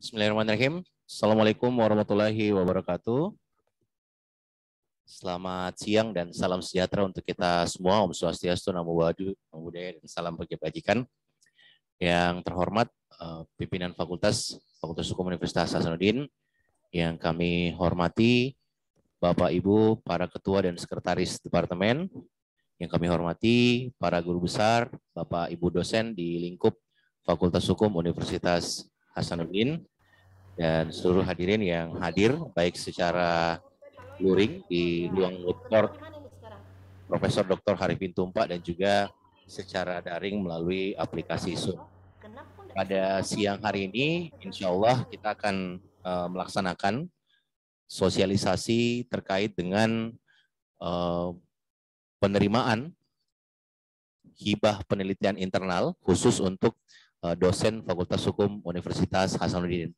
Bismillahirrahmanirrahim. Assalamualaikum warahmatullahi wabarakatuh. Selamat siang dan salam sejahtera untuk kita semua. Om Swastiastu, Namo Buddhaya, Namo Buddhaya, dan salam bajikan. Yang terhormat eh, pimpinan Fakultas Fakultas Hukum Universitas Hasanuddin yang kami hormati Bapak Ibu para ketua dan sekretaris departemen yang kami hormati para guru besar, Bapak Ibu dosen di lingkup Fakultas Hukum Universitas Hasanuddin dan seluruh hadirin yang hadir baik secara luring di ruang dokter Profesor Dr. Harifin Tumpak dan juga secara daring melalui aplikasi Zoom. Pada siang hari ini, insya Allah kita akan uh, melaksanakan sosialisasi terkait dengan uh, penerimaan hibah penelitian internal khusus untuk uh, dosen Fakultas Hukum Universitas Hasanuddin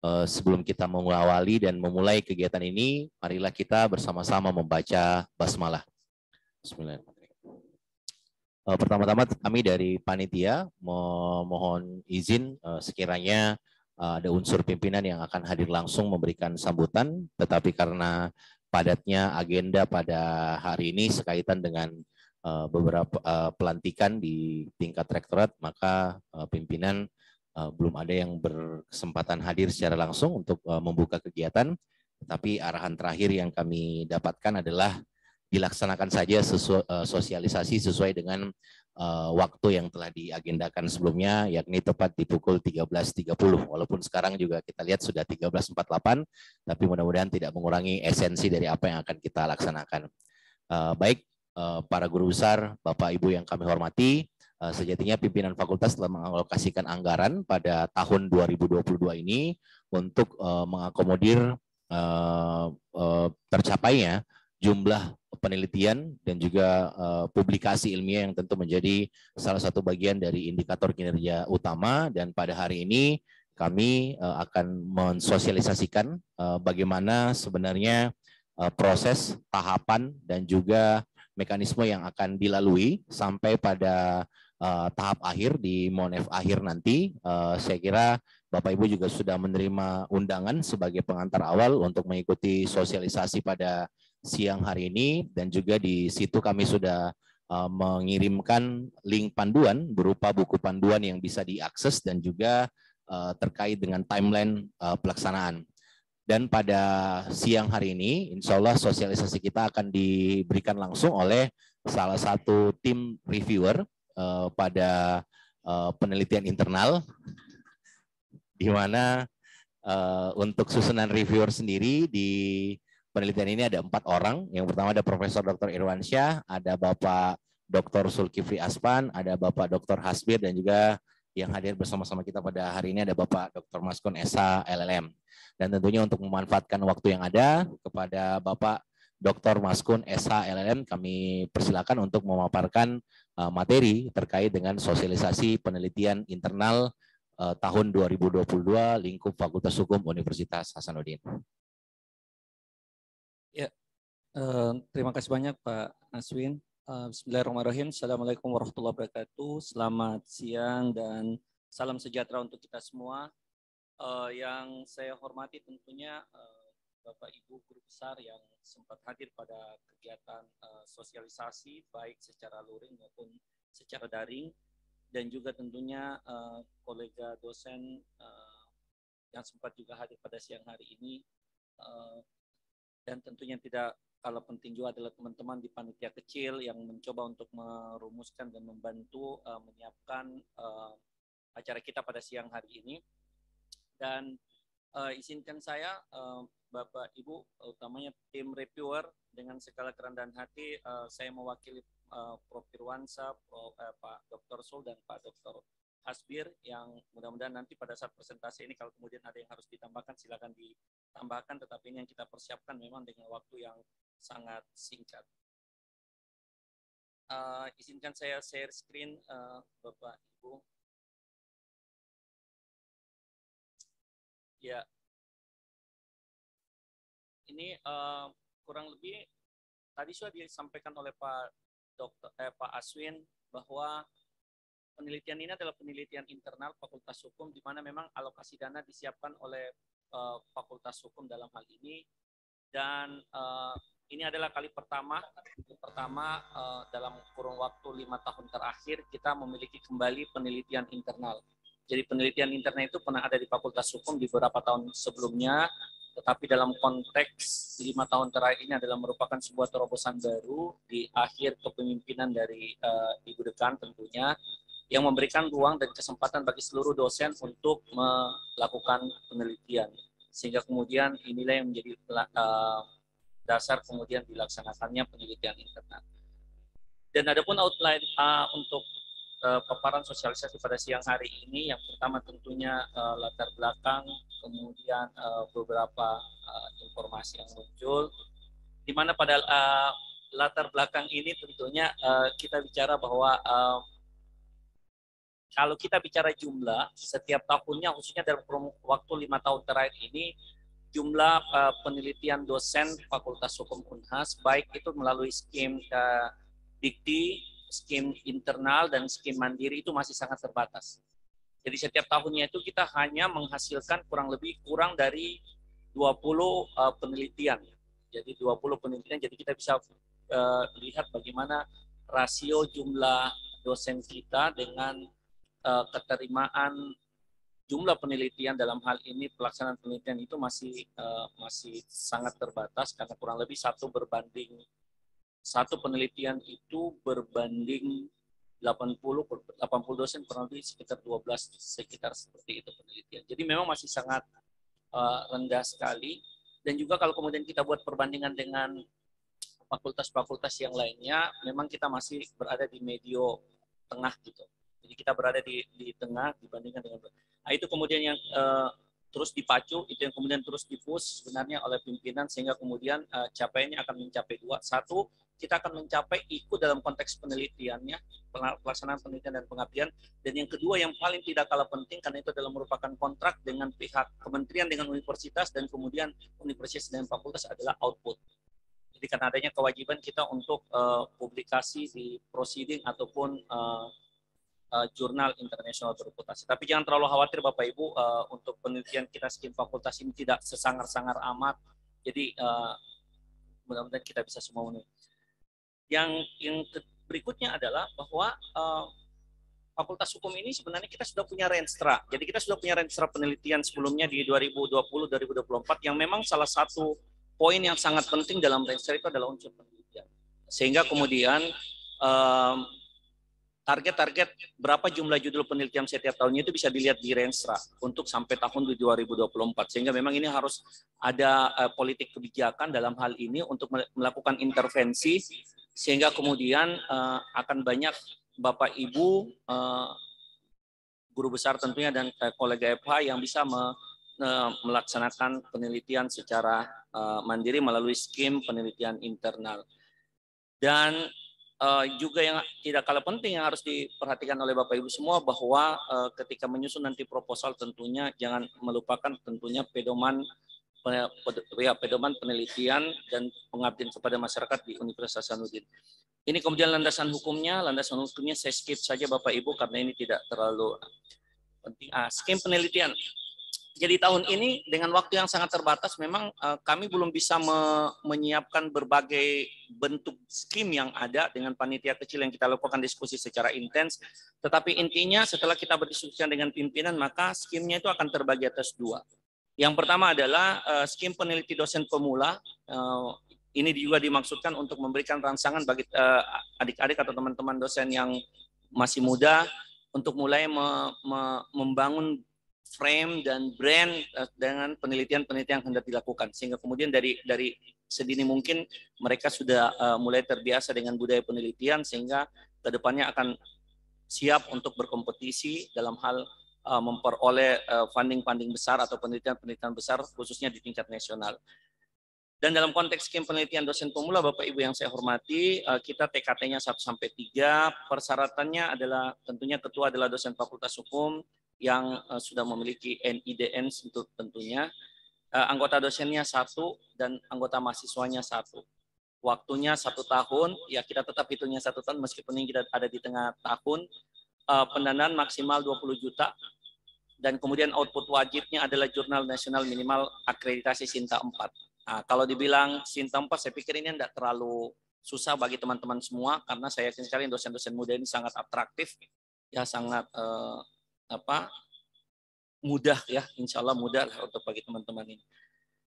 Eh, sebelum kita mengawali dan memulai kegiatan ini, marilah kita bersama-sama membaca basmalah. Bismillahirrahmanirrahim. Eh, pertama-tama kami dari panitia memohon izin eh, sekiranya ada unsur pimpinan yang akan hadir langsung memberikan sambutan, tetapi karena padatnya agenda pada hari ini sekaitan dengan beberapa pelantikan di tingkat rektorat, maka pimpinan Eh, belum ada yang berkesempatan hadir secara langsung untuk eh, membuka kegiatan, tapi arahan terakhir yang kami dapatkan adalah dilaksanakan saja uh, sosialisasi sesuai dengan waktu yang telah diagendakan sebelumnya, yakni tepat di pukul 13.30. Walaupun sekarang juga kita lihat sudah 13.48, tapi mudah-mudahan tidak mengurangi esensi dari apa yang akan kita laksanakan. Baik, para guru besar, Bapak Ibu yang kami hormati, Eh, sejatinya pimpinan fakultas telah mengalokasikan anggaran pada tahun 2022 ini untuk eh, mengakomodir eh, tercapainya jumlah penelitian dan juga publikasi ilmiah yang tentu menjadi salah satu bagian dari indikator kinerja utama dan pada hari ini kami akan mensosialisasikan bagaimana sebenarnya proses tahapan dan juga mekanisme yang akan dilalui sampai pada uh, tahap akhir di Monef akhir nanti. Uh, saya kira Bapak Ibu juga sudah menerima undangan sebagai pengantar awal untuk mengikuti sosialisasi pada siang hari ini dan juga di situ kami sudah eh, mengirimkan link panduan berupa buku panduan yang bisa diakses dan juga terkait dengan timeline pelaksanaan. Dan pada siang hari ini, insya Allah sosialisasi kita akan diberikan langsung oleh salah satu tim reviewer uh, pada uh, penelitian internal, di mana uh, untuk susunan reviewer sendiri di penelitian ini ada empat orang. Yang pertama ada Profesor Dr. Irwansyah, ada Bapak Dr. Sulkifli Aspan, ada Bapak Dr. Hasbir, dan juga yang hadir bersama-sama kita pada hari ini ada Bapak Dr. Maskun Esa LLM. Dan tentunya untuk memanfaatkan waktu yang ada kepada Bapak Dr. Maskun SH LLM kami persilakan untuk memaparkan eh, materi terkait dengan sosialisasi penelitian internal eh, tahun 2022 lingkup Fakultas Hukum Universitas Hasanuddin. Ya, eh, terima kasih banyak Pak Aswin. Bismillahirrahmanirrahim. Assalamualaikum warahmatullahi wabarakatuh. Selamat siang dan salam sejahtera untuk kita semua. yang saya hormati tentunya Bapak Ibu guru besar yang sempat hadir pada kegiatan uh, sosialisasi baik secara luring maupun secara daring dan juga tentunya uh, kolega dosen uh, yang sempat juga hadir pada siang hari ini uh, dan tentunya tidak kalau penting juga adalah teman-teman di panitia kecil yang mencoba untuk merumuskan dan membantu uh, menyiapkan uh, acara kita pada siang hari ini. Dan uh, izinkan saya uh, Bapak Ibu, utamanya tim reviewer dengan segala kerendahan hati uh, saya mewakili uh, Prof. Irwansa, Prof. Uh, Pak Dr. Sul dan Pak Dr. Hasbir yang mudah-mudahan nanti pada saat presentasi ini kalau kemudian ada yang harus ditambahkan silakan ditambahkan tetapi ini yang kita persiapkan memang dengan waktu yang sangat singkat. Uh, izinkan saya share screen uh, Bapak Ibu. Ya, ini uh, kurang lebih tadi sudah disampaikan oleh Pak Dokter eh, Pak Aswin bahwa penelitian ini adalah penelitian internal Fakultas Hukum di mana memang alokasi dana disiapkan oleh uh, Fakultas Hukum dalam hal ini dan uh, ini adalah kali pertama pertama uh, dalam kurun waktu lima tahun terakhir kita memiliki kembali penelitian internal. Jadi penelitian internal itu pernah ada di Fakultas Hukum di beberapa tahun sebelumnya tetapi dalam konteks lima tahun terakhir ini adalah merupakan sebuah terobosan baru di akhir kepemimpinan dari uh, Ibu Dekan tentunya yang memberikan ruang dan kesempatan bagi seluruh dosen untuk melakukan penelitian sehingga kemudian inilah yang menjadi uh, dasar kemudian dilaksanakannya penelitian internal Dan adapun outline A eh, untuk uh, paparan sosialisasi pada siang hari ini yang pertama tentunya uh, latar belakang kemudian uh, beberapa uh, informasi yang muncul di mana pada uh, latar belakang ini tentunya uh, kita bicara bahwa uh, kalau kita bicara jumlah setiap tahunnya khususnya dalam waktu lima tahun terakhir ini jumlah uh, penelitian dosen Fakultas Hukum Unhas baik itu melalui skim uh, Dikti skim internal dan skim mandiri itu masih sangat terbatas. Jadi setiap tahunnya itu kita hanya menghasilkan kurang lebih kurang dari 20 uh, eh, penelitian. Jadi 20 penelitian, jadi kita bisa eh, lihat bagaimana rasio jumlah dosen kita dengan eh, keterimaan jumlah penelitian dalam hal ini pelaksanaan penelitian itu masih masih sangat terbatas karena kurang lebih satu berbanding satu penelitian itu berbanding 80 80 dosen kurang lebih sekitar 12 sekitar seperti itu penelitian. Jadi memang masih sangat uh, rendah sekali dan juga kalau kemudian kita buat perbandingan dengan fakultas-fakultas yang lainnya memang kita masih berada di medio tengah gitu. Jadi kita berada di di tengah dibandingkan dengan nah, itu kemudian yang uh, terus dipacu itu yang kemudian terus dipus sebenarnya oleh pimpinan sehingga kemudian uh, capaiannya akan mencapai dua satu kita akan mencapai ikut dalam konteks penelitiannya, pelaksanaan penelitian dan pengabdian. Dan yang kedua yang paling tidak kalah penting karena itu adalah merupakan kontrak dengan pihak kementerian dengan universitas dan kemudian universitas dan fakultas adalah output. Jadi karena adanya kewajiban kita untuk uh, publikasi di proceeding ataupun uh, uh, jurnal internasional berputasi. Tapi jangan terlalu khawatir Bapak Ibu uh, untuk penelitian kita skim fakultas ini tidak sesangar-sangar amat. Jadi uh, mudah-mudahan kita bisa semua menulis. Yang yang berikutnya adalah bahwa uh, Fakultas Hukum ini sebenarnya kita sudah punya renstra. Jadi kita sudah punya renstra penelitian sebelumnya di 2020-2024 yang memang salah satu poin yang sangat penting dalam renstra itu adalah unsur penelitian. Sehingga kemudian eh, target-target berapa jumlah judul penelitian setiap tahunnya itu bisa dilihat di Renstra untuk sampai tahun 2024 sehingga memang ini harus ada eh, politik kebijakan dalam hal ini untuk melakukan intervensi sehingga kemudian eh, akan banyak Bapak Ibu eh, guru besar tentunya dan kolega FH yang bisa melaksanakan penelitian secara mandiri melalui skim penelitian internal. Dan uh, juga yang tidak kalah penting yang harus diperhatikan oleh Bapak Ibu semua bahwa uh, ketika menyusun nanti proposal tentunya jangan melupakan tentunya pedoman ya, pedoman penelitian dan pengabdian kepada masyarakat di Universitas Sanudin. Ini kemudian landasan hukumnya, landasan hukumnya saya skip saja Bapak Ibu karena ini tidak terlalu penting. Ah, skim penelitian jadi tahun ini dengan waktu yang sangat terbatas memang eh, kami belum bisa me menyiapkan berbagai bentuk skim yang ada dengan panitia kecil yang kita lakukan diskusi secara intens. Tetapi intinya setelah kita berdiskusi dengan pimpinan maka skimnya itu akan terbagi atas dua. Yang pertama adalah uh, skim peneliti dosen pemula. Uh, ini juga dimaksudkan untuk memberikan rangsangan bagi adik-adik uh, atau teman-teman dosen yang masih muda untuk mulai me me membangun frame dan brand eh, dengan penelitian-penelitian yang hendak dilakukan sehingga kemudian dari dari sedini mungkin mereka sudah eh, mulai terbiasa dengan budaya penelitian sehingga kedepannya akan siap untuk berkompetisi dalam hal eh, memperoleh funding-funding besar atau penelitian-penelitian besar khususnya di tingkat nasional. Dan dalam konteks skim penelitian dosen pemula Bapak Ibu yang saya hormati, kita TKT-nya 1 sampai 3, persyaratannya adalah tentunya ketua adalah dosen fakultas hukum, yang uh, sudah memiliki NIDN tentunya, uh, anggota dosennya satu dan anggota mahasiswanya satu. Waktunya satu tahun, ya kita tetap hitungnya satu tahun meskipun ini kita ada di tengah tahun. Uh, pendanaan maksimal 20 juta dan kemudian output wajibnya adalah jurnal nasional minimal akreditasi Sinta 4. Nah, kalau dibilang Sinta 4, saya pikir ini tidak terlalu susah bagi teman-teman semua karena saya yakin sekali dosen-dosen muda ini sangat atraktif, ya sangat uh, apa mudah ya, insya Allah mudah lah untuk bagi teman-teman ini.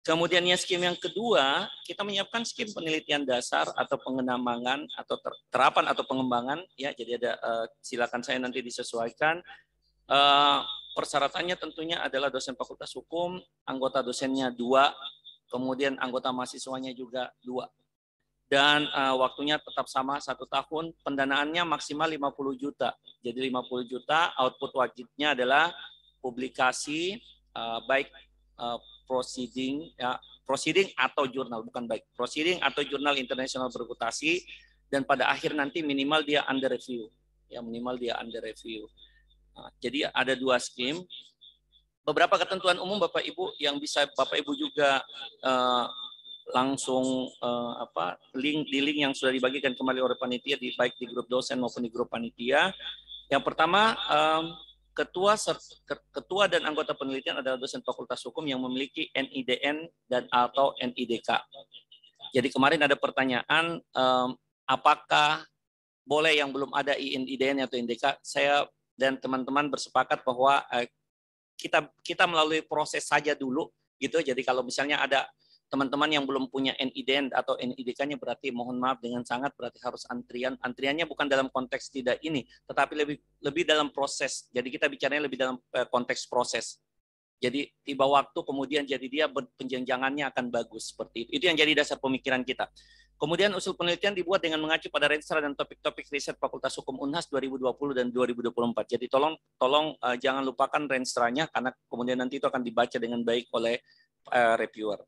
Kemudian ya skim yang kedua, kita menyiapkan skim penelitian dasar atau pengenamangan atau terapan atau pengembangan ya. Jadi ada uh, silakan saya nanti disesuaikan. Uh, persyaratannya tentunya adalah dosen fakultas hukum, anggota dosennya dua, kemudian anggota mahasiswanya juga dua dan uh, waktunya tetap sama satu tahun pendanaannya maksimal 50 juta jadi 50 juta output wajibnya adalah publikasi uh, baik uh, proceeding ya, proceeding atau jurnal bukan baik proceeding atau jurnal internasional berputasi dan pada akhir nanti minimal dia under review ya minimal dia under review uh, jadi ada dua skim beberapa ketentuan umum Bapak Ibu yang bisa Bapak Ibu juga uh, langsung uh, apa link di link yang sudah dibagikan kembali oleh panitia di baik di grup dosen maupun di grup panitia. Yang pertama um, ketua ketua dan anggota penelitian adalah dosen fakultas hukum yang memiliki NIDN dan atau NIDK. Jadi kemarin ada pertanyaan um, apakah boleh yang belum ada NIDN atau NIDK Saya dan teman-teman bersepakat bahwa uh, kita kita melalui proses saja dulu gitu. Jadi kalau misalnya ada teman-teman yang belum punya NIDN atau NIDK-nya berarti mohon maaf dengan sangat berarti harus antrian. Antriannya bukan dalam konteks tidak ini, tetapi lebih lebih dalam proses. Jadi kita bicaranya lebih dalam eh, konteks proses. Jadi tiba waktu kemudian jadi dia penjenjangannya akan bagus seperti itu. Itu yang jadi dasar pemikiran kita. Kemudian usul penelitian dibuat dengan mengacu pada registrar dan topik-topik riset Fakultas Hukum Unhas 2020 dan 2024. Jadi tolong tolong uh, jangan lupakan Renstra-nya karena kemudian nanti itu akan dibaca dengan baik oleh uh, reviewer.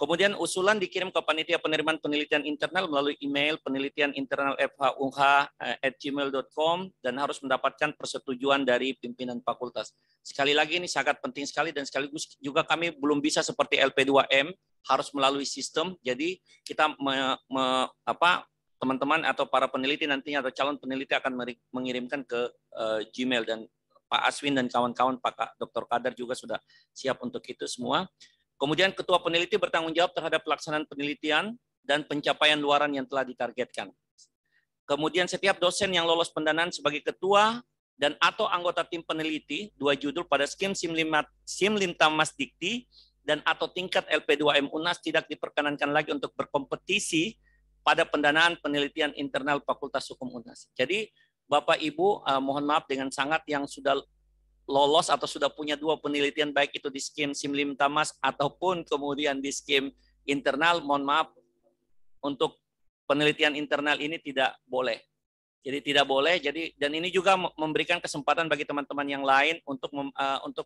Kemudian usulan dikirim ke panitia penerimaan penelitian internal melalui email penelitian internal fhuh@gmail.com eh, dan harus mendapatkan persetujuan dari pimpinan fakultas. Sekali lagi ini sangat penting sekali dan sekaligus juga kami belum bisa seperti LP2M harus melalui sistem. Jadi kita me, me, apa teman-teman atau para peneliti nantinya atau calon peneliti akan mengirimkan ke uh, Gmail dan Pak Aswin dan kawan-kawan Pak Dr. Kadar juga sudah siap untuk itu semua. Kemudian ketua peneliti bertanggung jawab terhadap pelaksanaan penelitian dan pencapaian luaran yang telah ditargetkan. Kemudian setiap dosen yang lolos pendanaan sebagai ketua dan atau anggota tim peneliti dua judul pada skim Simlimtamas Dikti dan atau tingkat LP2M UNAS tidak diperkenankan lagi untuk berkompetisi pada pendanaan penelitian internal Fakultas Hukum UNAS. Jadi Bapak Ibu eh, mohon maaf dengan sangat yang sudah lolos atau sudah punya dua penelitian baik itu di skim Simlim Tamas ataupun kemudian di skim internal, mohon maaf untuk penelitian internal ini tidak boleh. Jadi tidak boleh. Jadi dan ini juga memberikan kesempatan bagi teman-teman yang lain untuk uh, untuk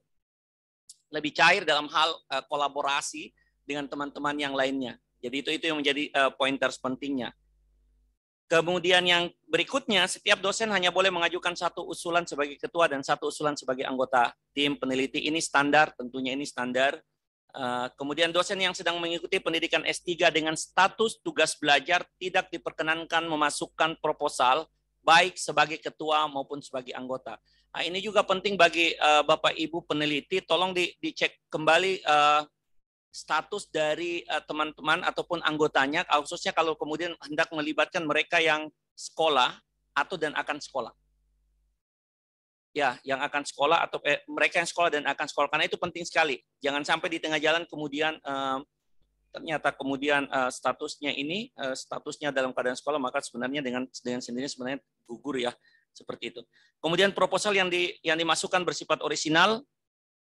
lebih cair dalam hal uh, kolaborasi dengan teman-teman yang lainnya. Jadi itu itu yang menjadi uh, eh, pointers pentingnya. Kemudian yang berikutnya, setiap dosen hanya boleh mengajukan satu usulan sebagai ketua dan satu usulan sebagai anggota tim peneliti. Ini standar, tentunya ini standar. Eh, kemudian dosen yang sedang mengikuti pendidikan S3 dengan status tugas belajar tidak diperkenankan memasukkan proposal baik sebagai ketua maupun sebagai anggota. Nah, ini juga penting bagi eh, Bapak Ibu peneliti, tolong di, dicek kembali eh, status dari eh, teman-teman uh, ataupun anggotanya, khususnya kalau kemudian hendak melibatkan mereka yang sekolah atau dan akan sekolah. Ya, yang akan sekolah atau eh, mereka yang sekolah dan akan sekolah karena itu penting sekali. Jangan sampai di tengah jalan kemudian eh, ternyata kemudian eh, statusnya ini eh, statusnya dalam keadaan sekolah maka sebenarnya dengan dengan sendirinya sebenarnya gugur ya seperti itu. Kemudian proposal yang di yang dimasukkan bersifat orisinal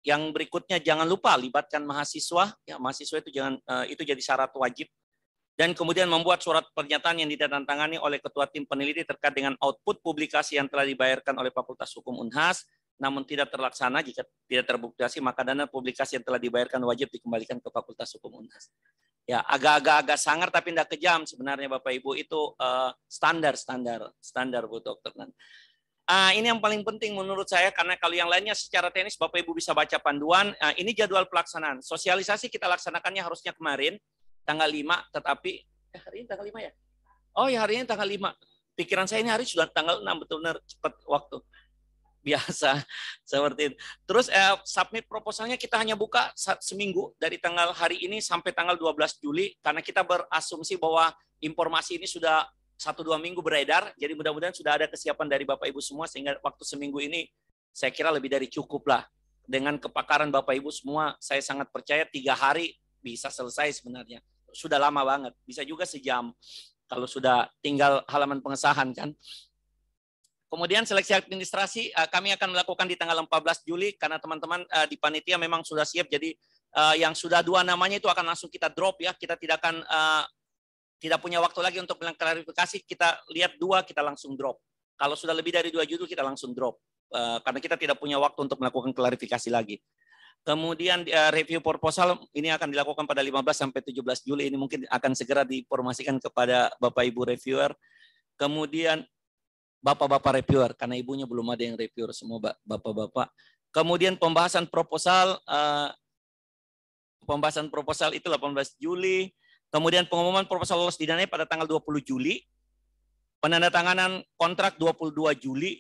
yang berikutnya jangan lupa libatkan mahasiswa. Ya, mahasiswa itu jangan eh, itu jadi syarat wajib. Dan kemudian membuat surat pernyataan yang ditandatangani oleh ketua tim peneliti terkait dengan output publikasi yang telah dibayarkan oleh Fakultas Hukum Unhas, namun tidak terlaksana jika tidak terbukti maka dana publikasi yang telah dibayarkan wajib dikembalikan ke Fakultas Hukum Unhas. Ya, agak-agak sangar tapi tidak kejam sebenarnya Bapak Ibu itu eh, standar standar standar Bu Dokter. Uh, ini yang paling penting menurut saya karena kalau yang lainnya secara teknis Bapak Ibu bisa baca panduan. Uh, ini jadwal pelaksanaan. Sosialisasi kita laksanakannya harusnya kemarin tanggal 5 tetapi eh, hari ini tanggal 5 ya? Oh ya hari ini tanggal 5. Pikiran saya ini hari sudah tanggal 6 betul benar cepat waktu. Biasa seperti itu. Terus eh, submit proposalnya kita hanya buka seminggu dari tanggal hari ini sampai tanggal 12 Juli karena kita berasumsi bahwa informasi ini sudah satu dua minggu beredar. Jadi mudah-mudahan sudah ada kesiapan dari Bapak Ibu semua sehingga waktu seminggu ini saya kira lebih dari cukup lah. Dengan kepakaran Bapak Ibu semua, saya sangat percaya tiga hari bisa selesai sebenarnya. Sudah lama banget, bisa juga sejam kalau sudah tinggal halaman pengesahan kan. Kemudian seleksi administrasi eh, kami akan melakukan di tanggal 14 Juli karena teman-teman eh, di panitia memang sudah siap jadi eh, yang sudah dua namanya itu akan langsung kita drop ya kita tidak akan tidak punya waktu lagi untuk klarifikasi, kita lihat dua, kita langsung drop. Kalau sudah lebih dari dua judul, kita langsung drop. Eh, karena kita tidak punya waktu untuk melakukan klarifikasi lagi. Kemudian eh, review proposal ini akan dilakukan pada 15 sampai 17 Juli ini mungkin akan segera diinformasikan kepada Bapak Ibu reviewer. Kemudian Bapak-bapak reviewer karena ibunya belum ada yang reviewer semua Bapak-bapak. Kemudian pembahasan proposal eh, pembahasan proposal itu 18 Juli Kemudian pengumuman proposal lolos didanai pada tanggal 20 Juli. Penandatanganan kontrak 22 Juli.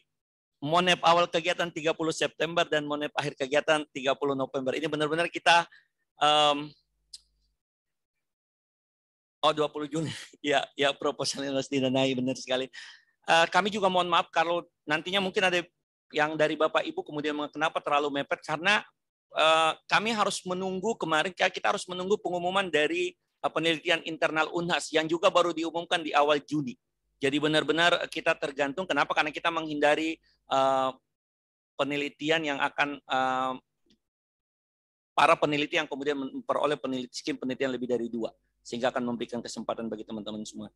Monep awal kegiatan 30 September dan monep akhir kegiatan 30 November. Ini benar-benar kita um, Oh 20 Juni, ya ya proposal yang harus benar sekali. Uh, kami juga mohon maaf kalau nantinya mungkin ada yang dari bapak ibu kemudian kenapa terlalu mepet karena eh, kami harus menunggu kemarin kita harus menunggu pengumuman dari Eh, penelitian internal Unhas yang juga baru diumumkan di awal Juni. Jadi benar-benar kita tergantung kenapa karena kita menghindari eh, penelitian yang akan eh, para peneliti yang kemudian memperoleh peneliti skim penelitian lebih dari dua sehingga akan memberikan kesempatan bagi teman-teman semua.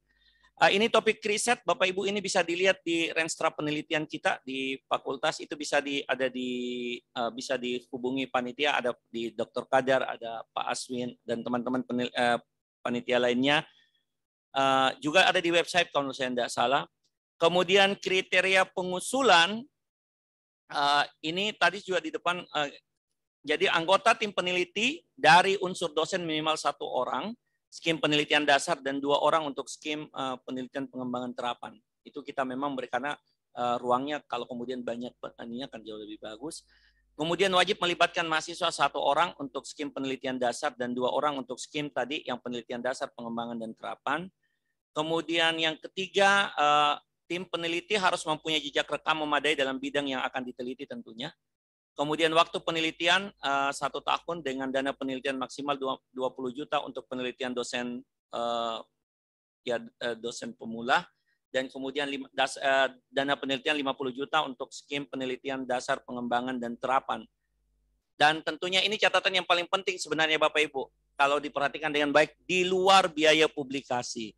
Uh, ini topik riset Bapak Ibu ini bisa dilihat di Renstra penelitian kita di fakultas itu bisa di ada di uh, bisa dihubungi panitia ada di Dr. Kadar, ada Pak Aswin dan teman-teman penel, panitia lainnya. Uh, juga ada di website kalau saya tidak salah. Kemudian kriteria pengusulan uh, ini tadi juga di depan. Uh, jadi anggota tim peneliti dari unsur dosen minimal satu orang, skim penelitian dasar dan dua orang untuk skim uh, penelitian pengembangan terapan. Itu kita memang berikan uh, ruangnya kalau kemudian banyak petaninya akan jauh lebih bagus. Kemudian wajib melibatkan mahasiswa satu orang untuk skim penelitian dasar dan dua orang untuk skim tadi yang penelitian dasar, pengembangan, dan terapan. Kemudian yang ketiga, eh, tim peneliti harus mempunyai jejak rekam memadai dalam bidang yang akan diteliti tentunya. Kemudian waktu penelitian eh, satu tahun dengan dana penelitian maksimal 20 juta untuk penelitian dosen eh, ya dosen pemula dan kemudian das, uh, dana penelitian 50 juta untuk skim penelitian dasar pengembangan dan terapan. Dan tentunya ini catatan yang paling penting sebenarnya Bapak Ibu kalau diperhatikan dengan baik di luar biaya publikasi.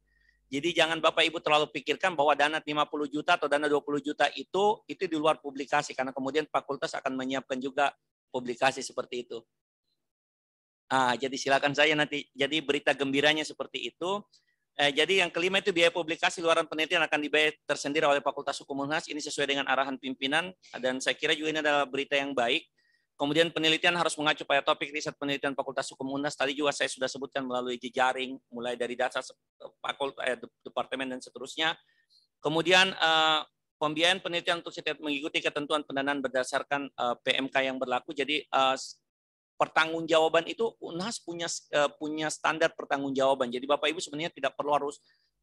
Jadi jangan Bapak Ibu terlalu pikirkan bahwa dana 50 juta atau dana 20 juta itu itu di luar publikasi karena kemudian fakultas akan menyiapkan juga publikasi seperti itu. Ah, jadi silakan saya nanti. Jadi berita gembiranya seperti itu. Eh, jadi yang kelima itu biaya publikasi luaran penelitian akan dibayar tersendiri oleh Fakultas Hukum Unhas. Ini sesuai dengan arahan pimpinan dan saya kira juga ini adalah berita yang baik. Kemudian penelitian harus mengacu pada topik riset penelitian Fakultas Hukum Unhas. Tadi juga saya sudah sebutkan melalui jejaring, mulai dari dasar fakultas, eh, departemen dan seterusnya. Kemudian eh, pembiayaan penelitian untuk setiap mengikuti ketentuan pendanaan berdasarkan eh, PMK yang berlaku. Jadi eh, pertanggungjawaban itu UNAS punya eh, punya standar pertanggungjawaban. Jadi Bapak Ibu sebenarnya tidak perlu harus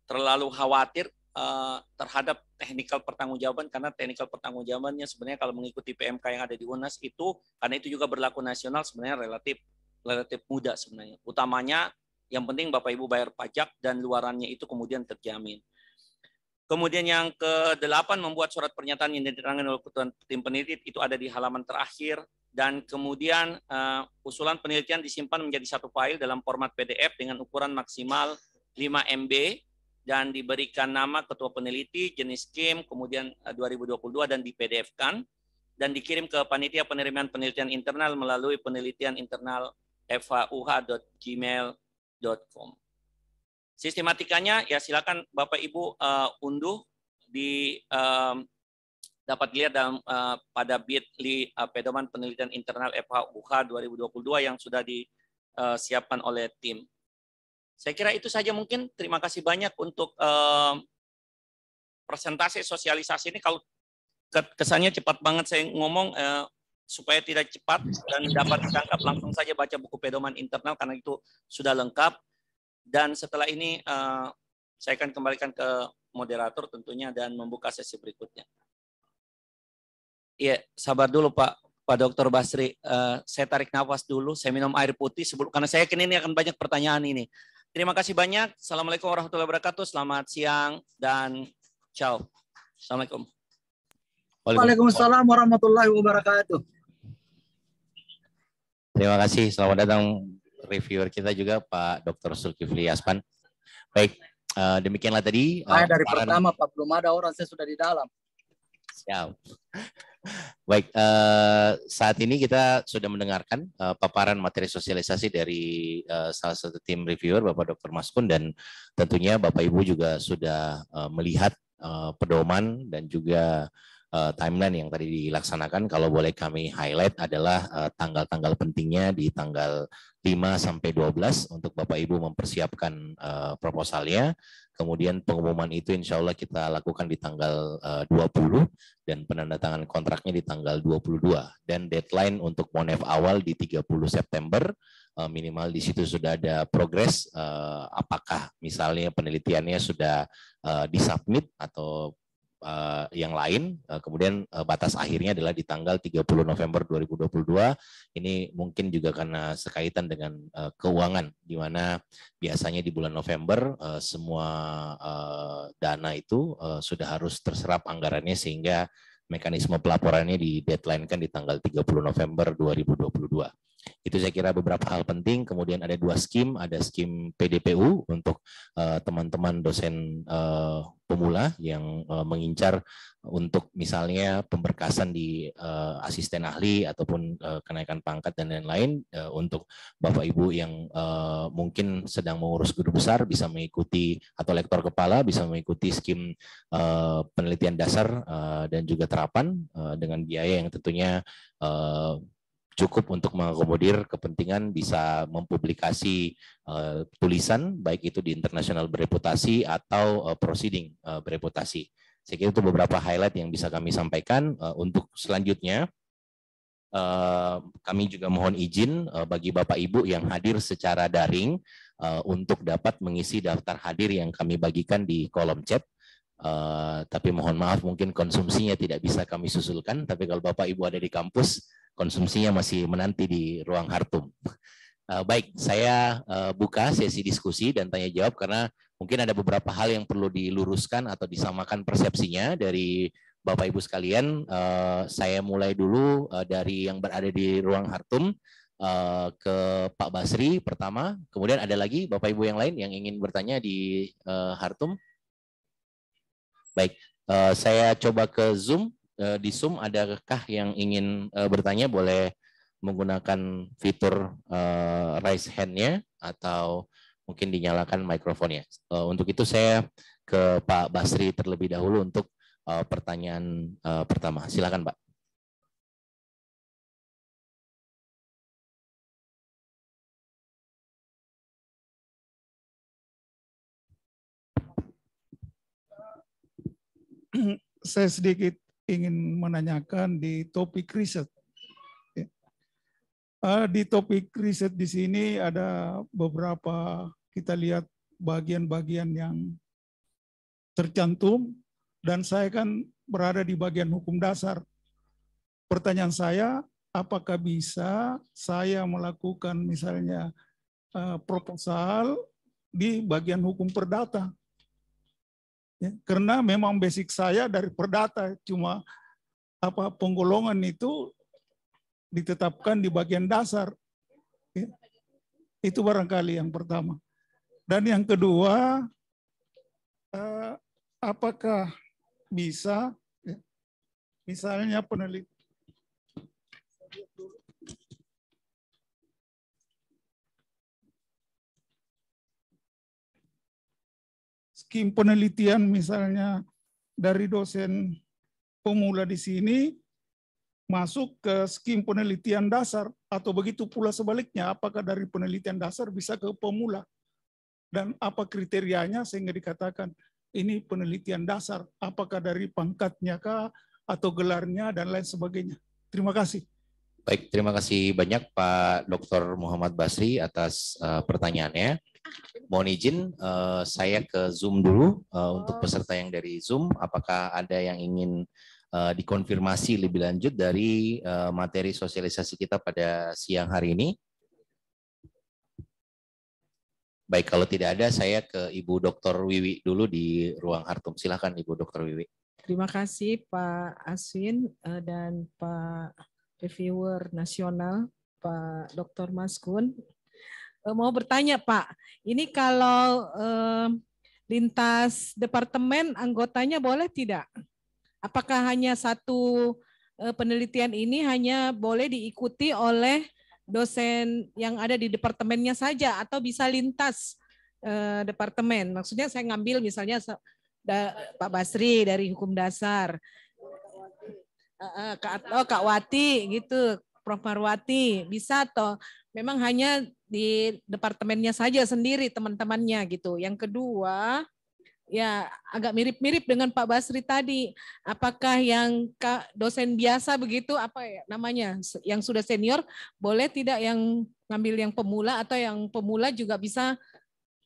terlalu khawatir eh, terhadap teknikal pertanggungjawaban karena teknikal pertanggungjawabannya sebenarnya kalau mengikuti PMK yang ada di UNAS itu karena itu juga berlaku nasional sebenarnya relatif relatif mudah sebenarnya. Utamanya yang penting Bapak Ibu bayar pajak dan luarannya itu kemudian terjamin. Kemudian yang ke-8 membuat surat pernyataan yang diterangkan oleh ketua tim peneliti itu ada di halaman terakhir dan kemudian uh, usulan penelitian disimpan menjadi satu file dalam format PDF dengan ukuran maksimal 5 MB dan diberikan nama ketua peneliti, jenis SKIM, kemudian 2022 eh, dan di PDF-kan dan dikirim ke panitia penerimaan penelitian internal melalui penelitian internal fhuh.gmail.com. Sistematikanya ya silakan Bapak Ibu uh, unduh di um, dapat dilihat dalam uh, pada Bitly uh, pedoman penelitian internal UH 2022 yang sudah disiapkan eh, oleh tim. Saya kira itu saja mungkin. Terima kasih banyak untuk uh, presentasi sosialisasi ini. Kalau kesannya cepat banget saya ngomong uh, supaya tidak cepat dan dapat ditangkap langsung saja baca buku pedoman internal karena itu sudah lengkap. Dan setelah ini uh, saya akan kembalikan ke moderator tentunya dan membuka sesi berikutnya ya sabar dulu Pak Pak Dokter Basri, uh, saya tarik nafas dulu, saya minum air putih sebelum karena saya kini ini akan banyak pertanyaan ini. Terima kasih banyak. Assalamualaikum warahmatullahi wabarakatuh. Selamat siang dan ciao. Assalamualaikum. Waalaikumsalam warahmatullahi wabarakatuh. Terima kasih. Selamat datang reviewer kita juga Pak Dr. Sulkifli Aspan. Baik, uh, demikianlah tadi. uh, dari pertama Pak, belum ada orang saya sudah di dalam. Siap. Baik, uh, saat ini kita sudah mendengarkan uh, paparan materi sosialisasi dari uh, salah satu tim reviewer Bapak Dr. Maskun dan tentunya Bapak Ibu juga sudah uh, melihat uh, pedoman dan juga uh, timeline yang tadi dilaksanakan. Kalau boleh kami highlight adalah tanggal-tanggal uh, pentingnya di tanggal 5 sampai 12 untuk Bapak Ibu mempersiapkan uh, proposalnya Kemudian pengumuman itu insya Allah kita lakukan di tanggal 20 eh, dan penandatangan kontraknya di tanggal 22 dan deadline untuk monef awal di 30 September eh, minimal di situ sudah ada progres eh, apakah misalnya penelitiannya sudah disubmit atau uh, yang lain. Uh, kemudian uh, batas akhirnya adalah di tanggal 30 November 2022. Ini mungkin juga karena sekaitan dengan uh, keuangan, di mana biasanya di bulan November uh, semua uh, dana itu uh, sudah harus terserap anggarannya sehingga mekanisme pelaporannya di deadline kan di tanggal 30 November 2022. Itu saya kira beberapa hal penting. Kemudian ada dua skim, ada skim PDPU untuk eh, teman-teman uh, dosen uh, pemula yang uh, mengincar untuk misalnya pemberkasan di uh, asisten ahli ataupun uh, kenaikan pangkat dan lain-lain uh, untuk Bapak Ibu yang uh, mungkin sedang mengurus guru besar bisa mengikuti atau lektor kepala bisa mengikuti skim uh, penelitian dasar uh, dan juga terapan uh, dengan biaya yang tentunya uh, cukup untuk mengakomodir kepentingan bisa mempublikasi uh, tulisan baik itu di internasional bereputasi atau uh, proceeding uh, bereputasi. Saya kira itu beberapa highlight yang bisa kami sampaikan uh, untuk selanjutnya. Uh, kami juga mohon izin uh, bagi Bapak Ibu yang hadir secara daring uh, untuk dapat mengisi daftar hadir yang kami bagikan di kolom chat Eh, tapi mohon maaf mungkin konsumsinya tidak bisa kami susulkan. Tapi kalau Bapak Ibu ada di kampus, konsumsinya masih menanti di ruang Hartum. Uh, baik, saya uh, buka sesi diskusi dan tanya jawab karena mungkin ada beberapa hal yang perlu diluruskan atau disamakan persepsinya dari Bapak Ibu sekalian. Uh, saya mulai dulu uh, dari yang berada di ruang Hartum uh, ke Pak Basri pertama, kemudian ada lagi Bapak Ibu yang lain yang ingin bertanya di uh, Hartum. Baik, uh, saya coba ke Zoom. Uh, di Zoom adakah yang ingin uh, bertanya boleh menggunakan fitur uh, raise hand-nya atau mungkin dinyalakan mikrofonnya. Uh, untuk itu saya ke Pak Basri terlebih dahulu untuk uh, pertanyaan uh, pertama. Silakan Pak. saya sedikit ingin menanyakan di topik riset. Ya. Eh, di topik riset di sini ada beberapa kita lihat bagian-bagian yang tercantum dan saya kan berada di bagian hukum dasar. Pertanyaan saya, apakah bisa saya melakukan misalnya eh, proposal di bagian hukum perdata Ya, karena memang basic saya dari perdata cuma apa penggolongan itu ditetapkan di bagian dasar. Ya. Itu barangkali yang pertama. Dan yang kedua, eh, apakah bisa, ya, misalnya peneliti Skim penelitian misalnya dari dosen pemula di sini masuk ke skim penelitian dasar atau begitu pula sebaliknya apakah dari penelitian dasar bisa ke pemula dan apa kriterianya sehingga dikatakan ini penelitian dasar apakah dari pangkatnya kah atau gelarnya dan lain sebagainya terima kasih baik terima kasih banyak Pak Dr. Muhammad Basri atas uh, pertanyaannya Mohon izin uh, saya ke Zoom dulu uh, untuk peserta yang dari Zoom. Apakah ada yang ingin uh, dikonfirmasi lebih lanjut dari uh, materi sosialisasi kita pada siang hari ini? Baik, kalau tidak ada, saya ke Ibu Dr. Wiwi dulu di ruang Hartum. Silakan Ibu Dr. Wiwi. Terima kasih Pak Aswin dan Pak reviewer nasional Pak Dr. Maskun Eh, mau bertanya Pak, ini kalau eh, lintas departemen anggotanya boleh tidak? Apakah hanya satu eh, penelitian ini hanya boleh diikuti oleh dosen yang ada di departemennya saja atau bisa lintas departemen? Maksudnya saya ngambil misalnya Pak Basri dari hukum dasar, eh, oh, Kak Wati gitu, Prof Marwati bisa atau memang hanya di departemennya saja sendiri teman-temannya gitu. Yang kedua, ya agak mirip-mirip dengan Pak Basri tadi. Apakah yang dosen biasa begitu apa ya namanya yang sudah senior boleh tidak yang ngambil yang pemula atau yang pemula juga bisa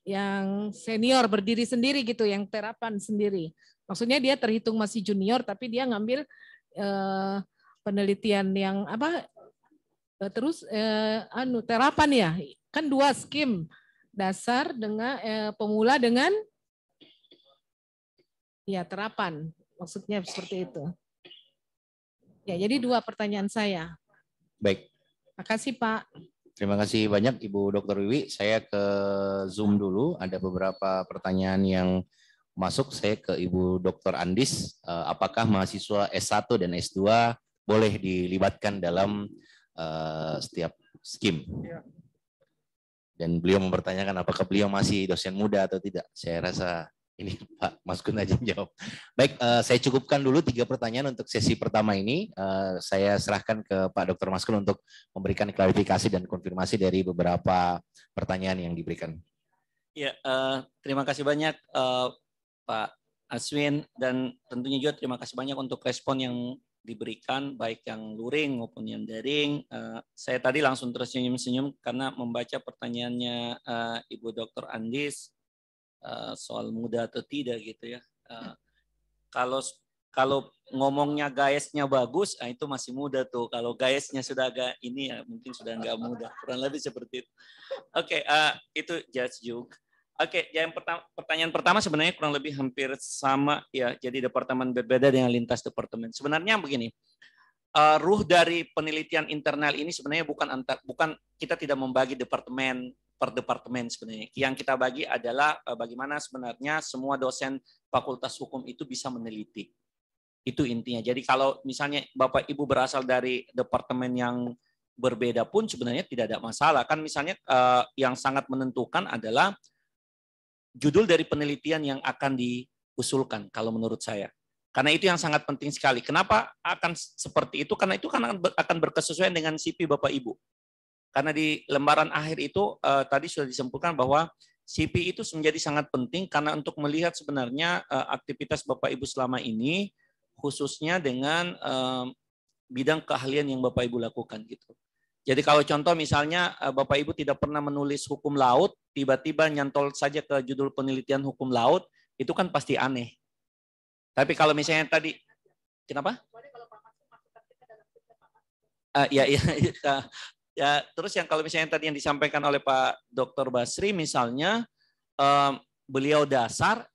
yang senior berdiri sendiri gitu, yang terapan sendiri. Maksudnya dia terhitung masih junior tapi dia ngambil eh, penelitian yang apa Eh, terus eh, anu terapan ya, kan dua skim dasar dengan eh, pemula dengan ya terapan, maksudnya seperti itu. Ya, jadi dua pertanyaan saya. Baik. terima kasih Pak. Terima kasih banyak Ibu Dokter Wiwi. Saya ke Zoom dulu. Ada beberapa pertanyaan yang masuk. Saya ke Ibu Dokter Andis. Eh, apakah mahasiswa S1 dan S2 boleh dilibatkan dalam Eh, setiap skim. Iya. Dan beliau mempertanyakan apakah beliau masih dosen muda atau tidak. Saya rasa ini Pak Mas Gun aja jawab. Baik, uh, saya cukupkan dulu tiga pertanyaan untuk sesi pertama ini. Uh, saya serahkan ke Pak Dr. Mas Gun untuk memberikan klarifikasi dan konfirmasi dari beberapa pertanyaan yang diberikan. Ya, uh, terima kasih banyak uh, Pak Aswin dan tentunya juga terima kasih banyak untuk respon yang diberikan baik yang luring maupun yang daring. Uh, saya tadi langsung tersenyum-senyum karena membaca pertanyaannya uh, Ibu Dr. Andis uh, soal muda atau tidak gitu ya. Uh, kalau kalau ngomongnya gayesnya bagus, nah itu masih muda tuh. Kalau gayesnya sudah agak ini ya mungkin sudah nggak muda. Kurang lebih seperti itu. Oke, okay, uh, itu Judge juga. Oke, yang pertama, pertanyaan pertama sebenarnya kurang lebih hampir sama ya. Jadi departemen berbeda dengan lintas departemen. Sebenarnya begini, uh, ruh dari penelitian internal ini sebenarnya bukan antar, bukan kita tidak membagi departemen per departemen sebenarnya. Yang kita bagi adalah uh, bagaimana sebenarnya semua dosen fakultas hukum itu bisa meneliti. Itu intinya. Jadi kalau misalnya Bapak Ibu berasal dari departemen yang berbeda pun sebenarnya tidak ada masalah. Kan misalnya uh, yang sangat menentukan adalah judul dari penelitian yang akan diusulkan kalau menurut saya. Karena itu yang sangat penting sekali. Kenapa akan seperti itu? Karena itu kan akan akan berkesesuaian dengan CP Bapak Ibu. Karena di lembaran akhir itu eh, tadi sudah disempurnakan bahwa CP itu menjadi sangat penting karena untuk melihat sebenarnya eh, aktivitas Bapak Ibu selama ini khususnya dengan eh, bidang keahlian yang Bapak Ibu lakukan gitu. Jadi kalau contoh misalnya eh, Bapak Ibu tidak pernah menulis hukum laut, tiba-tiba nyantol saja ke judul penelitian hukum laut, itu kan pasti aneh. Tapi kalau misalnya tadi, kenapa? Uh, ya, ya, ya, ya. Terus yang kalau misalnya tadi yang disampaikan oleh Pak Dr. Basri misalnya, um, beliau dasar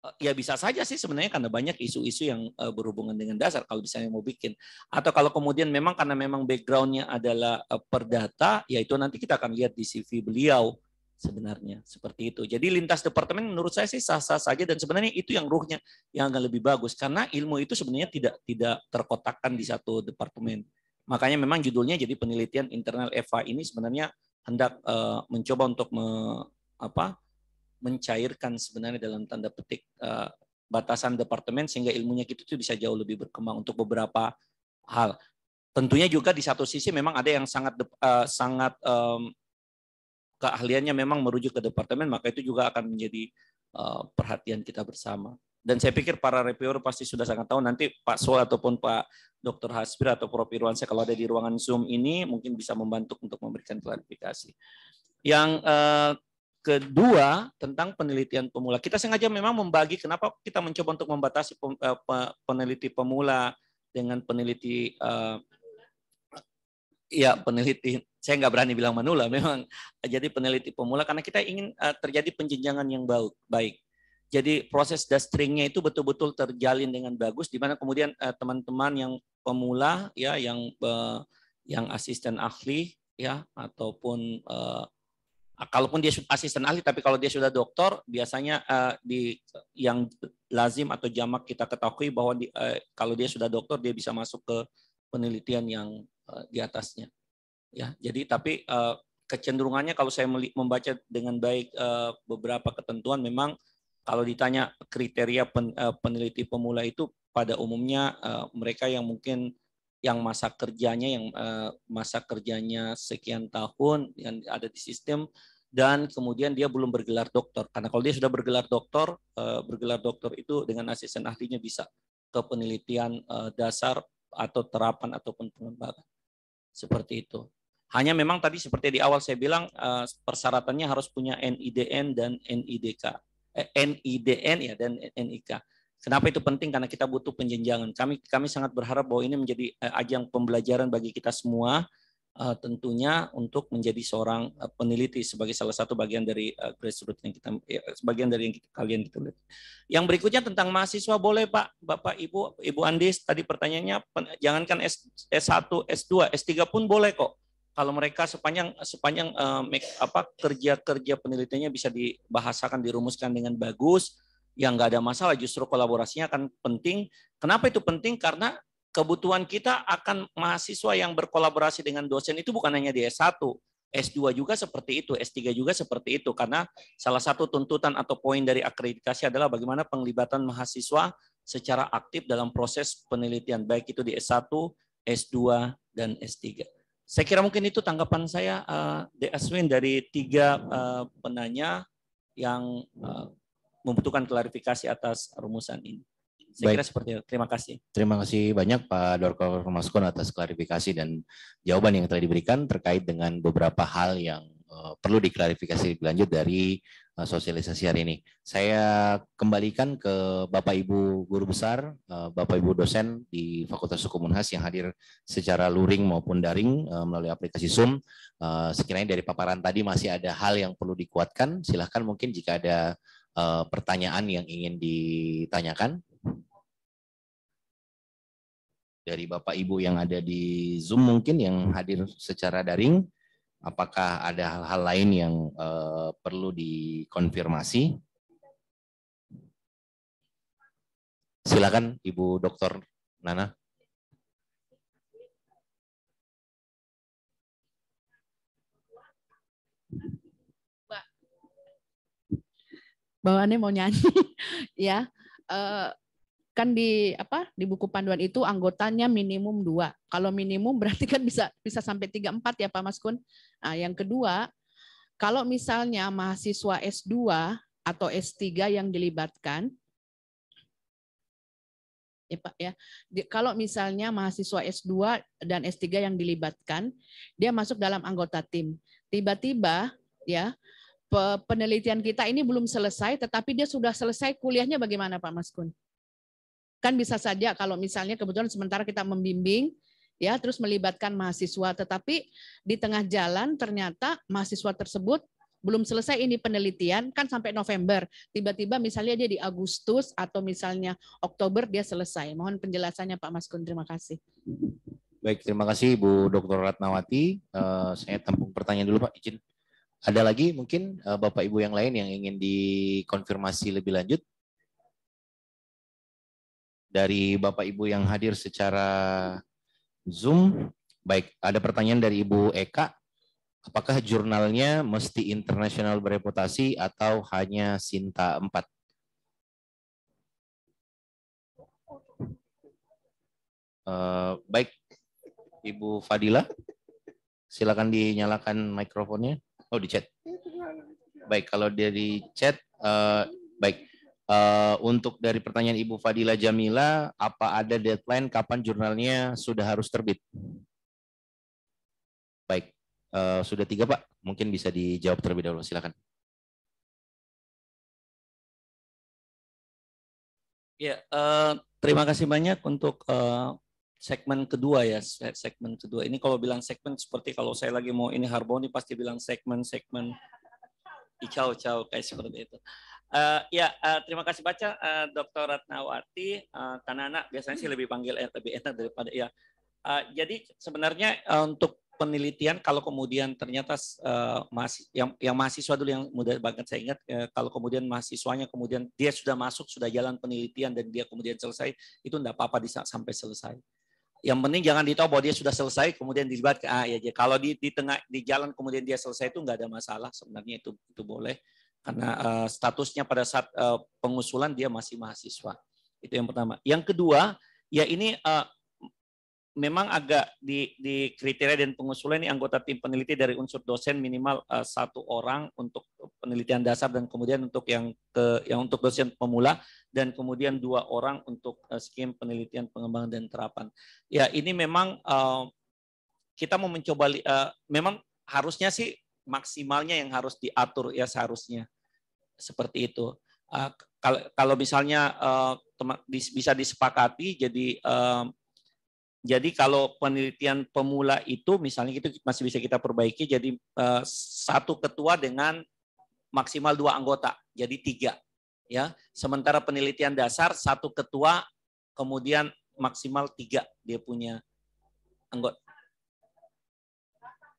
Eh, ya bisa saja sih sebenarnya karena banyak isu-isu yang eh, berhubungan dengan dasar kalau misalnya mau bikin atau kalau kemudian memang karena memang backgroundnya adalah eh, perdata perdata ya yaitu nanti kita akan lihat di CV beliau sebenarnya seperti itu jadi lintas departemen menurut saya sih sah-sah saja dan sebenarnya itu yang ruhnya yang agak lebih bagus karena ilmu itu sebenarnya tidak tidak terkotakkan di satu departemen makanya memang judulnya jadi penelitian internal FA ini sebenarnya hendak uh, mencoba untuk me, apa mencairkan sebenarnya dalam tanda petik eh, batasan departemen sehingga ilmunya kita itu bisa jauh lebih berkembang untuk beberapa hal. Tentunya juga di satu sisi memang ada yang sangat eh, sangat keahliannya memang merujuk ke departemen, maka itu juga akan menjadi eh, perhatian kita bersama. Dan saya pikir para reviewer pasti sudah sangat tahu nanti Pak Sol ataupun Pak Dr. Hasbir atau Prof. Irwansyah kalau ada di ruangan Zoom ini mungkin bisa membantu untuk memberikan klarifikasi. Yang kedua tentang penelitian pemula. Kita sengaja memang membagi kenapa kita mencoba untuk membatasi eh, peneliti pemula dengan peneliti uh, ya peneliti saya nggak berani bilang manula memang jadi peneliti pemula karena kita ingin uh, terjadi penjenjangan yang baik. Jadi proses dustringnya itu betul-betul terjalin dengan bagus di mana kemudian teman-teman uh, yang pemula ya yang uh, yang asisten ahli ya ataupun uh, Ah, kalaupun dia asisten ahli tapi kalau dia sudah doktor biasanya uh, di yang lazim atau jamak kita ketahui bahwa di, uh, kalau dia sudah doktor dia bisa masuk ke penelitian yang uh, di atasnya ya jadi tapi uh, kecenderungannya kalau saya membaca dengan baik uh, beberapa ketentuan memang kalau ditanya kriteria pen, uh, peneliti pemula itu pada umumnya uh, mereka yang mungkin yang masa kerjanya yang eh, masa kerjanya sekian tahun yang ada di sistem dan kemudian dia belum bergelar doktor karena kalau dia sudah bergelar doktor eh, bergelar doktor itu dengan asisten ahlinya bisa ke penelitian eh, dasar atau terapan ataupun pengembangan seperti itu hanya memang tadi seperti di awal saya bilang persyaratannya harus punya NIDN dan NIDK eh, NIDN ya dan NIK Kenapa itu penting? Karena kita butuh penjenjangan. Kami kami sangat berharap bahwa ini menjadi eh, ajang pembelajaran bagi kita semua eh, tentunya untuk menjadi seorang eh, peneliti sebagai salah satu bagian dari grassroots yang kita ya, sebagian dari yang kita, kalian kita gitu lihat. Yang berikutnya tentang mahasiswa boleh Pak, Bapak Ibu, Ibu Andis tadi pertanyaannya jangankan S, 1 S2, S3 pun boleh kok. Kalau mereka sepanjang sepanjang uh, make, apa kerja-kerja penelitiannya bisa dibahasakan dirumuskan dengan bagus, yang nggak ada masalah justru kolaborasinya akan penting. Kenapa itu penting? Karena kebutuhan kita akan mahasiswa yang berkolaborasi dengan dosen itu bukan hanya di S1, S2 juga seperti itu, S3 juga seperti itu. Karena salah satu tuntutan atau poin dari akreditasi adalah bagaimana penglibatan mahasiswa secara aktif dalam proses penelitian, baik itu di S1, S2, dan S3. Saya kira mungkin itu tanggapan saya, uh, eh, De Aswin, dari tiga eh, penanya yang eh, membutuhkan klarifikasi atas rumusan ini. Saya Baik. kira seperti itu. Terima kasih. Terima kasih banyak Pak Dorko Maskon atas klarifikasi dan jawaban yang telah diberikan terkait dengan beberapa hal yang eh, perlu diklarifikasi lebih lanjut dari eh, sosialisasi hari ini. Saya kembalikan ke Bapak Ibu guru besar, eh, Bapak Ibu dosen di Fakultas Hukum Unhas yang hadir secara luring maupun daring melalui aplikasi Zoom. sekiranya dari paparan tadi masih ada hal yang perlu dikuatkan, silahkan mungkin jika ada uh, pertanyaan yang ingin ditanyakan dari Bapak Ibu yang ada di Zoom mungkin yang hadir secara daring apakah ada hal-hal lain yang uh, perlu dikonfirmasi silakan Ibu Dokter Nana bawaannya mau nyanyi ya eh, kan di apa di buku panduan itu anggotanya minimum dua kalau minimum berarti kan bisa bisa sampai tiga empat ya pak mas kun nah, yang kedua kalau misalnya mahasiswa S 2 atau S 3 yang dilibatkan ya Pak ya. kalau misalnya mahasiswa S2 dan S3 yang dilibatkan, dia masuk dalam anggota tim. Tiba-tiba ya penelitian kita ini belum selesai, tetapi dia sudah selesai kuliahnya bagaimana Pak Mas Kun? Kan bisa saja kalau misalnya kebetulan sementara kita membimbing, ya terus melibatkan mahasiswa, tetapi di tengah jalan ternyata mahasiswa tersebut belum selesai ini penelitian kan sampai November. Tiba-tiba misalnya dia di Agustus atau misalnya Oktober dia selesai. Mohon penjelasannya Pak Mas Kun, terima kasih. Baik, terima kasih Bu Dr. Ratnawati. Uh, saya tampung pertanyaan dulu Pak, izin. Ada lagi mungkin eh, Bapak Ibu yang lain yang ingin dikonfirmasi lebih lanjut? Dari Bapak Ibu yang hadir secara Zoom, baik ada pertanyaan dari Ibu Eka, apakah jurnalnya mesti internasional bereputasi atau hanya Sinta 4? Uh, eh, baik, Ibu Fadila, silakan dinyalakan mikrofonnya. Oh di chat. Iya, baik, kalau dari chat, uh, baik. Uh, untuk dari pertanyaan Ibu Fadila Jamila, apa ada deadline kapan jurnalnya sudah harus terbit? Baik, uh, sudah tiga Pak. Mungkin bisa dijawab terlebih dahulu. Silakan. Ya, uh, terima kasih banyak untuk uh, segmen kedua ya segmen kedua ini kalau bilang segmen seperti kalau saya lagi mau ini harmoni pasti bilang segmen segmen icau icau kayak seperti itu uh, ya uh, terima kasih baca uh, eh, Dr. Ratnawati uh, anak biasanya sih lebih panggil eh, lebih enak daripada ya uh, jadi sebenarnya uh, untuk penelitian kalau kemudian ternyata uh, masih yang yang mahasiswa dulu yang mudah banget saya ingat uh, kalau kemudian mahasiswanya kemudian dia sudah masuk sudah jalan penelitian dan dia kemudian selesai itu tidak apa-apa sampai selesai yang penting jangan ditahu bahwa dia sudah selesai kemudian dilibatkan ah, ya, kalau di, di tengah di jalan kemudian dia selesai itu nggak ada masalah sebenarnya itu itu boleh karena uh, statusnya pada saat uh, pengusulan dia masih mahasiswa itu yang pertama yang kedua ya ini uh, memang agak di, di kriteria dan pengusulan ini anggota tim peneliti dari unsur dosen minimal uh, satu orang untuk penelitian dasar dan kemudian untuk yang ke yang untuk dosen pemula dan kemudian dua orang untuk uh, skim penelitian pengembangan dan terapan. Ya ini memang uh, kita mau mencoba uh, memang harusnya sih maksimalnya yang harus diatur ya seharusnya seperti itu. Uh, kalau kalau misalnya uh, bisa disepakati jadi uh, jadi kalau penelitian pemula itu misalnya itu masih bisa kita perbaiki jadi eh, satu ketua dengan maksimal dua anggota, jadi tiga. Ya, sementara penelitian dasar satu ketua kemudian maksimal tiga dia punya anggota.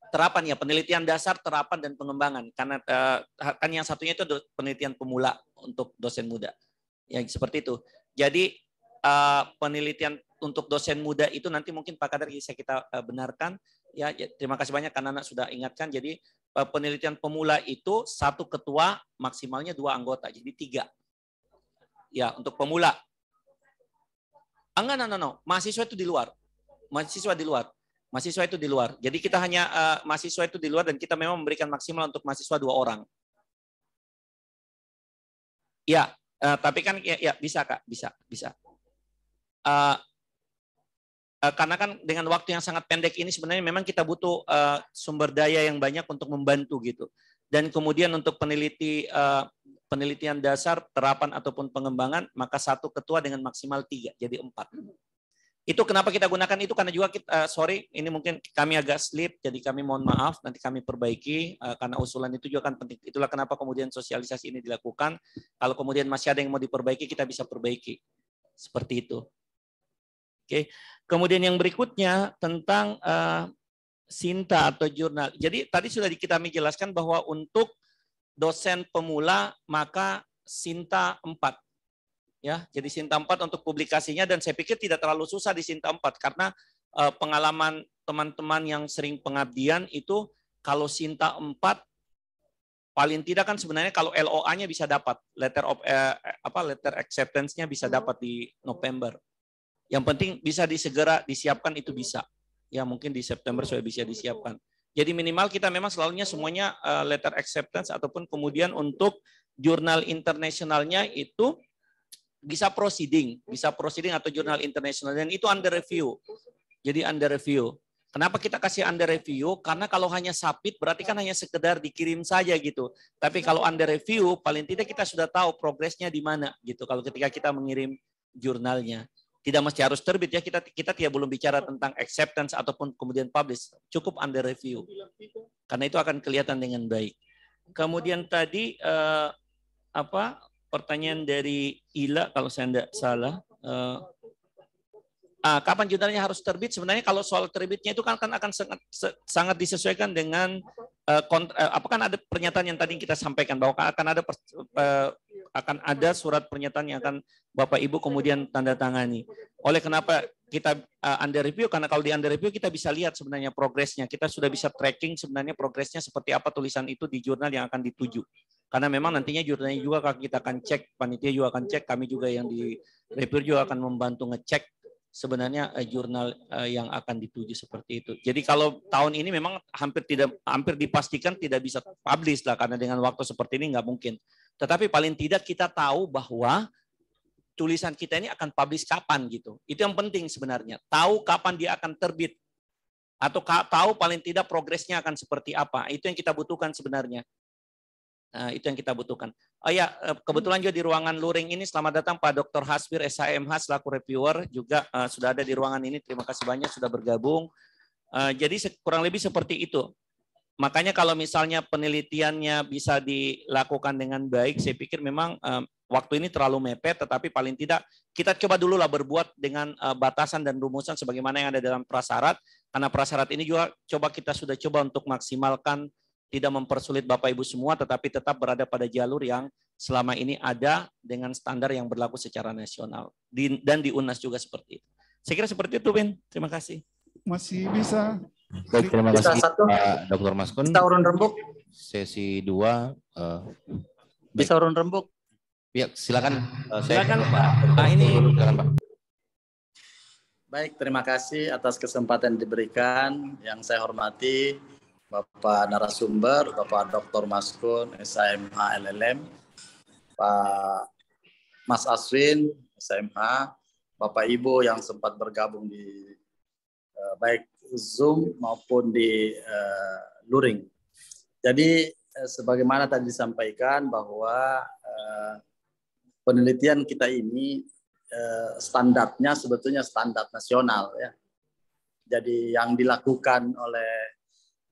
Terapan ya penelitian dasar, terapan dan pengembangan karena eh, kan yang satunya itu penelitian pemula untuk dosen muda, yang seperti itu. Jadi eh, penelitian untuk dosen muda itu nanti mungkin Pak Kader bisa kita eh, benarkan. Ya, ya, terima kasih banyak karena anak sudah ingatkan. Jadi eh, penelitian pemula itu satu ketua maksimalnya dua anggota, jadi tiga. Ya, untuk pemula. Ah, enggak, no, no, no. Mahasiswa itu di luar. Mahasiswa di luar. Mahasiswa itu di luar. Jadi kita hanya uh, mahasiswa itu di luar dan kita memang memberikan maksimal untuk mahasiswa dua orang. Ya, uh, tapi kan ya, ya bisa kak, bisa, bisa. Uh, Eh, karena kan dengan waktu yang sangat pendek ini sebenarnya memang kita butuh eh, sumber daya yang banyak untuk membantu gitu. Dan kemudian untuk peneliti eh, penelitian dasar, terapan ataupun pengembangan, maka satu ketua dengan maksimal tiga, jadi empat. Itu kenapa kita gunakan itu karena juga kita sorry ini mungkin kami agak slip, jadi kami mohon maaf nanti kami perbaiki karena usulan itu juga kan penting. Itulah kenapa kemudian sosialisasi ini dilakukan. Kalau kemudian masih ada yang mau diperbaiki, kita bisa perbaiki seperti itu. Oke. Kemudian yang berikutnya tentang uh, Sinta atau jurnal. Jadi tadi sudah kita menjelaskan bahwa untuk dosen pemula maka Sinta 4. Ya, jadi Sinta 4 untuk publikasinya dan saya pikir tidak terlalu susah di Sinta 4 karena uh, pengalaman teman-teman yang sering pengabdian itu kalau Sinta 4 paling tidak kan sebenarnya kalau LOA-nya bisa dapat letter of eh, eh apa letter acceptance-nya bisa hmm. dapat di November. Yang penting bisa disegera disiapkan itu bisa. Ya mungkin di September sudah bisa disiapkan. Jadi minimal kita memang selalunya semuanya eh, letter acceptance ataupun kemudian untuk jurnal internasionalnya itu bisa proceeding, bisa proceeding atau jurnal internasional dan itu under review. Jadi under review. Kenapa kita kasih under review? Karena kalau hanya sapit berarti kan hanya sekedar dikirim saja gitu. Tapi kalau under review paling tidak kita sudah tahu progresnya di mana gitu kalau ketika kita mengirim jurnalnya tidak mesti harus terbit ya kita kita tidak belum bicara tentang acceptance ataupun kemudian publish cukup under review karena itu akan kelihatan dengan baik kemudian tadi eh, apa pertanyaan dari Ila kalau saya tidak salah eh, uh, kapan jurnalnya harus terbit sebenarnya kalau soal terbitnya itu kan, kan akan sangat sangat disesuaikan dengan eh, eh, apa kan ada pernyataan yang tadi kita sampaikan bahwa kan akan ada per, uh, eh, akan ada surat pernyataan yang akan Bapak Ibu kemudian tanda tangani. Oleh kenapa kita eh, under review karena kalau di under review kita bisa lihat sebenarnya progresnya. Kita sudah bisa tracking sebenarnya progresnya seperti apa tulisan itu di jurnal yang akan dituju. Karena memang nantinya jurnalnya juga kita akan cek, panitia juga akan cek, kami juga yang di review juga akan membantu ngecek sebenarnya eh, jurnal eh, yang akan dituju seperti itu. Jadi kalau tahun ini memang hampir tidak hampir dipastikan tidak bisa publish lah karena dengan waktu seperti ini nggak mungkin. Tetapi paling tidak kita tahu bahwa tulisan kita ini akan publish kapan gitu. Itu yang penting sebenarnya. Tahu kapan dia akan terbit atau tahu paling tidak progresnya akan seperti apa. Itu yang kita butuhkan sebenarnya. Nah, itu yang kita butuhkan. Oh ya, kebetulan juga di ruangan luring ini selamat datang Pak Dr. Hasbir SHMH selaku reviewer juga uh, sudah ada di ruangan ini. Terima kasih banyak sudah bergabung. Uh, jadi kurang lebih seperti itu makanya kalau misalnya penelitiannya bisa dilakukan dengan baik, saya pikir memang um, waktu ini terlalu mepet, tetapi paling tidak kita coba dulu lah berbuat dengan uh, batasan dan rumusan sebagaimana yang ada dalam prasyarat, karena prasyarat ini juga coba kita sudah coba untuk maksimalkan tidak mempersulit Bapak Ibu semua, tetapi tetap berada pada jalur yang selama ini ada dengan standar yang berlaku secara nasional di, dan di UNAS juga seperti itu. Saya kira seperti itu, Win. Terima kasih. Masih bisa. Baik, terima kasih satu, Pak Dr. Maskun. Bisa urun rembuk. Sesi dua. Uh, bisa urun rembuk. Ya, silakan. Uh, saya silakan Pak. Pak nah, ini. Silakan Pak. Baik, terima kasih atas kesempatan yang diberikan. Yang saya hormati Bapak narasumber, Bapak Dr. Maskun, SIMH LLM, Pak Mas Aswin, SMA, Bapak Ibu yang sempat bergabung di eh, baik Zoom maupun di uh, Luring. Jadi eh, sebagaimana tadi disampaikan bahwa uh, penelitian kita ini uh, standarnya sebetulnya standar nasional ya. Jadi yang dilakukan oleh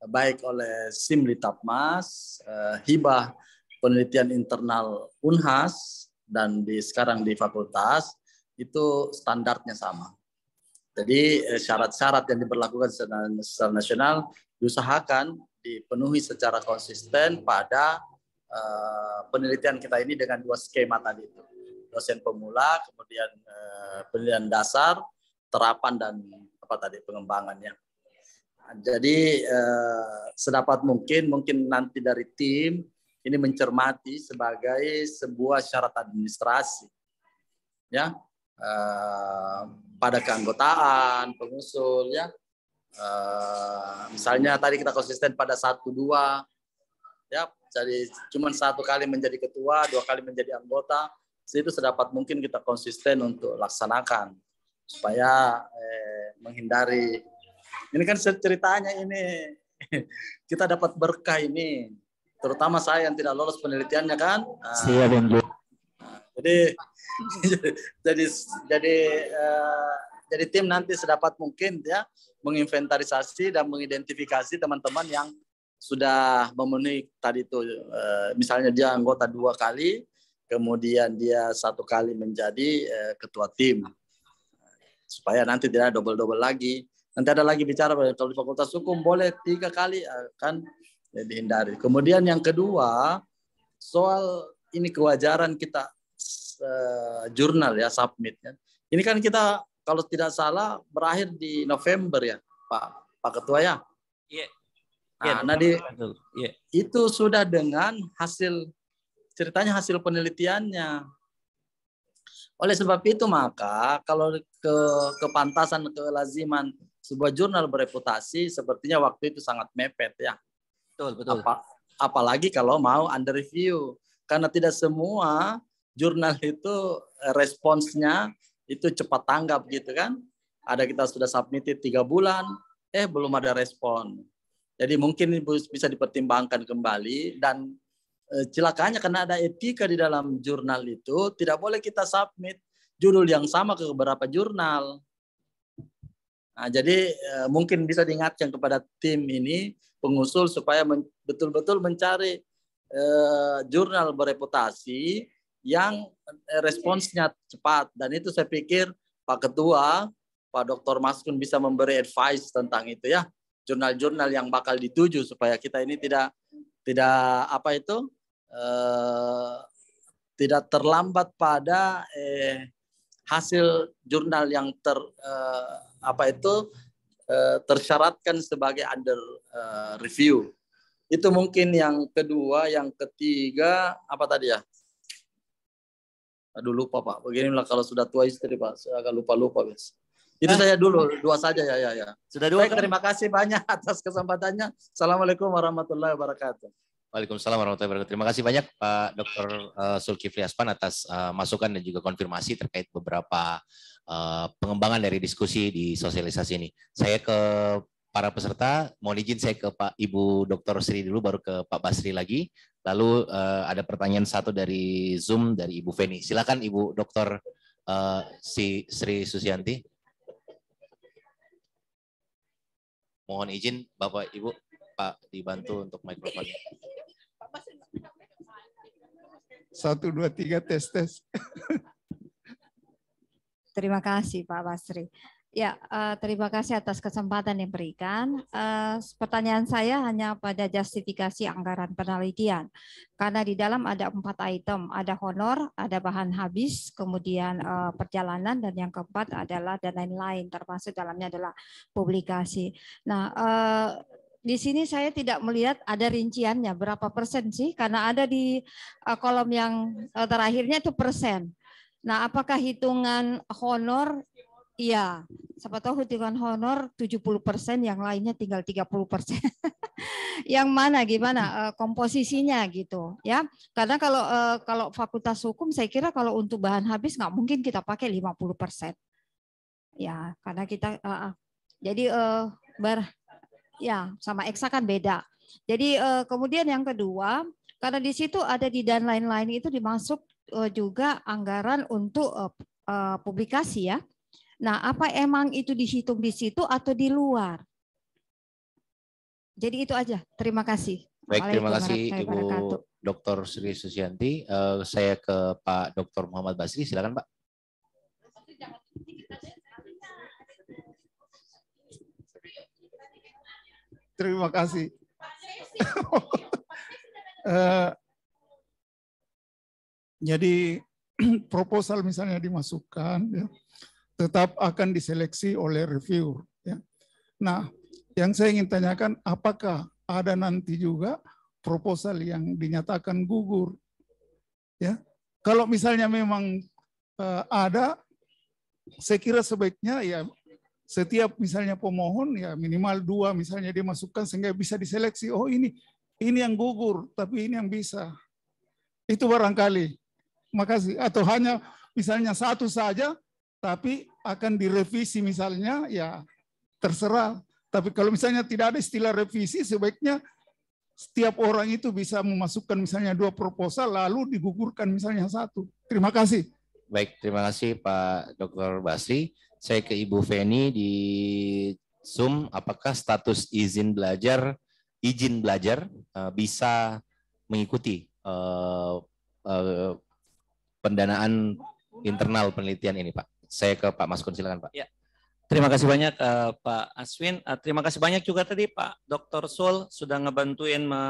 baik oleh Simli Tapmas, uh, hibah penelitian internal Unhas dan di sekarang di fakultas itu standarnya sama. Jadi eh, syarat-syarat yang diberlakukan secara, nasional diusahakan dipenuhi secara konsisten pada uh, penelitian kita ini dengan dua skema tadi itu. Dosen pemula, kemudian uh, penelitian dasar, terapan dan apa tadi pengembangannya. Jadi eh, sedapat mungkin mungkin nanti dari tim ini mencermati sebagai sebuah syarat administrasi. Ya, Eh, pada keanggotaan, pengusul ya. Uh, misalnya tadi kita konsisten pada satu dua ya jadi cuma satu kali menjadi ketua, dua kali menjadi anggota, itu sedapat mungkin kita konsisten untuk laksanakan supaya eh, menghindari ini kan ceritanya ini kita dapat berkah ini terutama saya yang tidak lolos penelitiannya kan ah. siap Jadi jadi jadi uh, eh, jadi tim nanti sedapat mungkin ya menginventarisasi dan mengidentifikasi teman-teman yang sudah memenuhi tadi itu uh, misalnya dia anggota dua kali kemudian dia satu kali menjadi uh, ketua tim supaya nanti tidak double double lagi nanti ada lagi bicara kalau di fakultas hukum boleh tiga kali akan dihindari kemudian yang kedua soal ini kewajaran kita uh, jurnal ya submit ya. Ini kan kita kalau tidak salah berakhir di November ya Pak Pak Ketua ya. Iya. Yeah. Nah, yeah, nah di, itu sudah dengan hasil ceritanya hasil penelitiannya. Oleh sebab itu maka kalau ke kepantasan kelaziman sebuah jurnal bereputasi sepertinya waktu itu sangat mepet ya. Betul betul. Apa, apalagi kalau mau under review karena tidak semua jurnal itu eh, responsnya itu cepat tanggap gitu kan. Ada kita sudah submit tiga bulan, eh belum ada respon. Jadi mungkin bisa dipertimbangkan kembali dan celakanya eh, karena ada etika di dalam jurnal itu tidak boleh kita submit judul yang sama ke beberapa jurnal. Nah, jadi eh, mungkin bisa diingatkan kepada tim ini pengusul supaya betul betul-betul mencari eh, jurnal bereputasi yang eh, responsnya cepat dan itu saya pikir Pak Ketua, Pak Dr. Maskun bisa memberi advice tentang itu ya jurnal-jurnal yang bakal dituju supaya kita ini tidak tidak apa itu eh, tidak terlambat pada eh, hasil jurnal yang ter eh, apa itu eh, tersyaratkan sebagai under eh, review itu mungkin yang kedua yang ketiga apa tadi ya Aduh lupa Pak, beginilah kalau sudah tua istri Pak, saya agak lupa-lupa guys. Itu eh. saya dulu, dua saja ya ya ya. Sudah dua kan? terima kasih banyak atas kesempatannya. Assalamualaikum warahmatullahi wabarakatuh. Waalaikumsalam warahmatullahi wabarakatuh. Terima kasih banyak Pak Dr. Eh, Zulkifli Aspan atas eh, masukan dan juga konfirmasi terkait beberapa pengembangan dari diskusi di sosialisasi ini. Saya ke para peserta. Mohon izin saya ke Pak Ibu Dr. Sri dulu, baru ke Pak Basri lagi. Lalu uh, ada pertanyaan satu dari Zoom dari Ibu Feni. Silakan Ibu Dr. Uh, eh, si Sri Susianti. Mohon izin Bapak Ibu Pak dibantu untuk mikrofonnya. Satu, dua, tiga, tes, tes. Terima kasih Pak Basri. Ya, uh, terima kasih atas kesempatan yang diberikan. Uh, pertanyaan saya hanya pada justifikasi anggaran penelitian. Karena di dalam ada empat item, ada honor, ada bahan habis, kemudian uh, perjalanan, dan yang keempat adalah dan lain-lain, termasuk dalamnya adalah publikasi. Nah, uh, di sini saya tidak melihat ada rinciannya berapa persen sih, karena ada di uh, kolom yang uh, terakhirnya itu persen. Nah, apakah hitungan honor Iya, siapa tahu hutikan honor 70%, yang lainnya tinggal 30%. yang mana gimana hmm. eh, komposisinya gitu ya. Karena kalau eh, kalau fakultas hukum saya kira kalau untuk bahan habis nggak mungkin kita pakai 50%. Ya, karena kita uh, jadi uh, ber ya sama eksa kan beda. Jadi uh, kemudian yang kedua, karena di situ ada di dan lain-lain itu dimasuk uh, juga anggaran untuk uh, uh, publikasi ya Nah, apa emang itu dihitung di situ atau di luar? Jadi itu aja. Terima kasih. Baik, terima kasih Ibu Dr. Sri Susianti. Uh, saya ke Pak Dr. Muhammad Basri, silakan Pak. Terima kasih. uh, jadi proposal misalnya dimasukkan, ya, tetap akan diseleksi oleh reviewer. Ya. Nah, yang saya ingin tanyakan, apakah ada nanti juga proposal yang dinyatakan gugur? Ya, kalau misalnya memang uh, ada, saya kira sebaiknya ya setiap misalnya pemohon ya minimal dua misalnya dimasukkan sehingga bisa diseleksi. Oh ini ini yang gugur, tapi ini yang bisa. Itu barangkali. Makasih. Atau hanya misalnya satu saja tapi akan direvisi misalnya ya terserah. Tapi kalau misalnya tidak ada istilah revisi, sebaiknya setiap orang itu bisa memasukkan misalnya dua proposal lalu digugurkan misalnya satu. Terima kasih. Baik, terima kasih Pak Dr. Basri. Saya ke Ibu Feni di Zoom. Apakah status izin belajar, izin belajar eh, bisa mengikuti eh, eh, pendanaan internal penelitian ini, Pak? saya ke Pak Maskun silakan Pak. Ya. Terima kasih banyak uh, Pak Aswin. Uh, terima kasih banyak juga tadi Pak Dr. Sul sudah ngebantuin me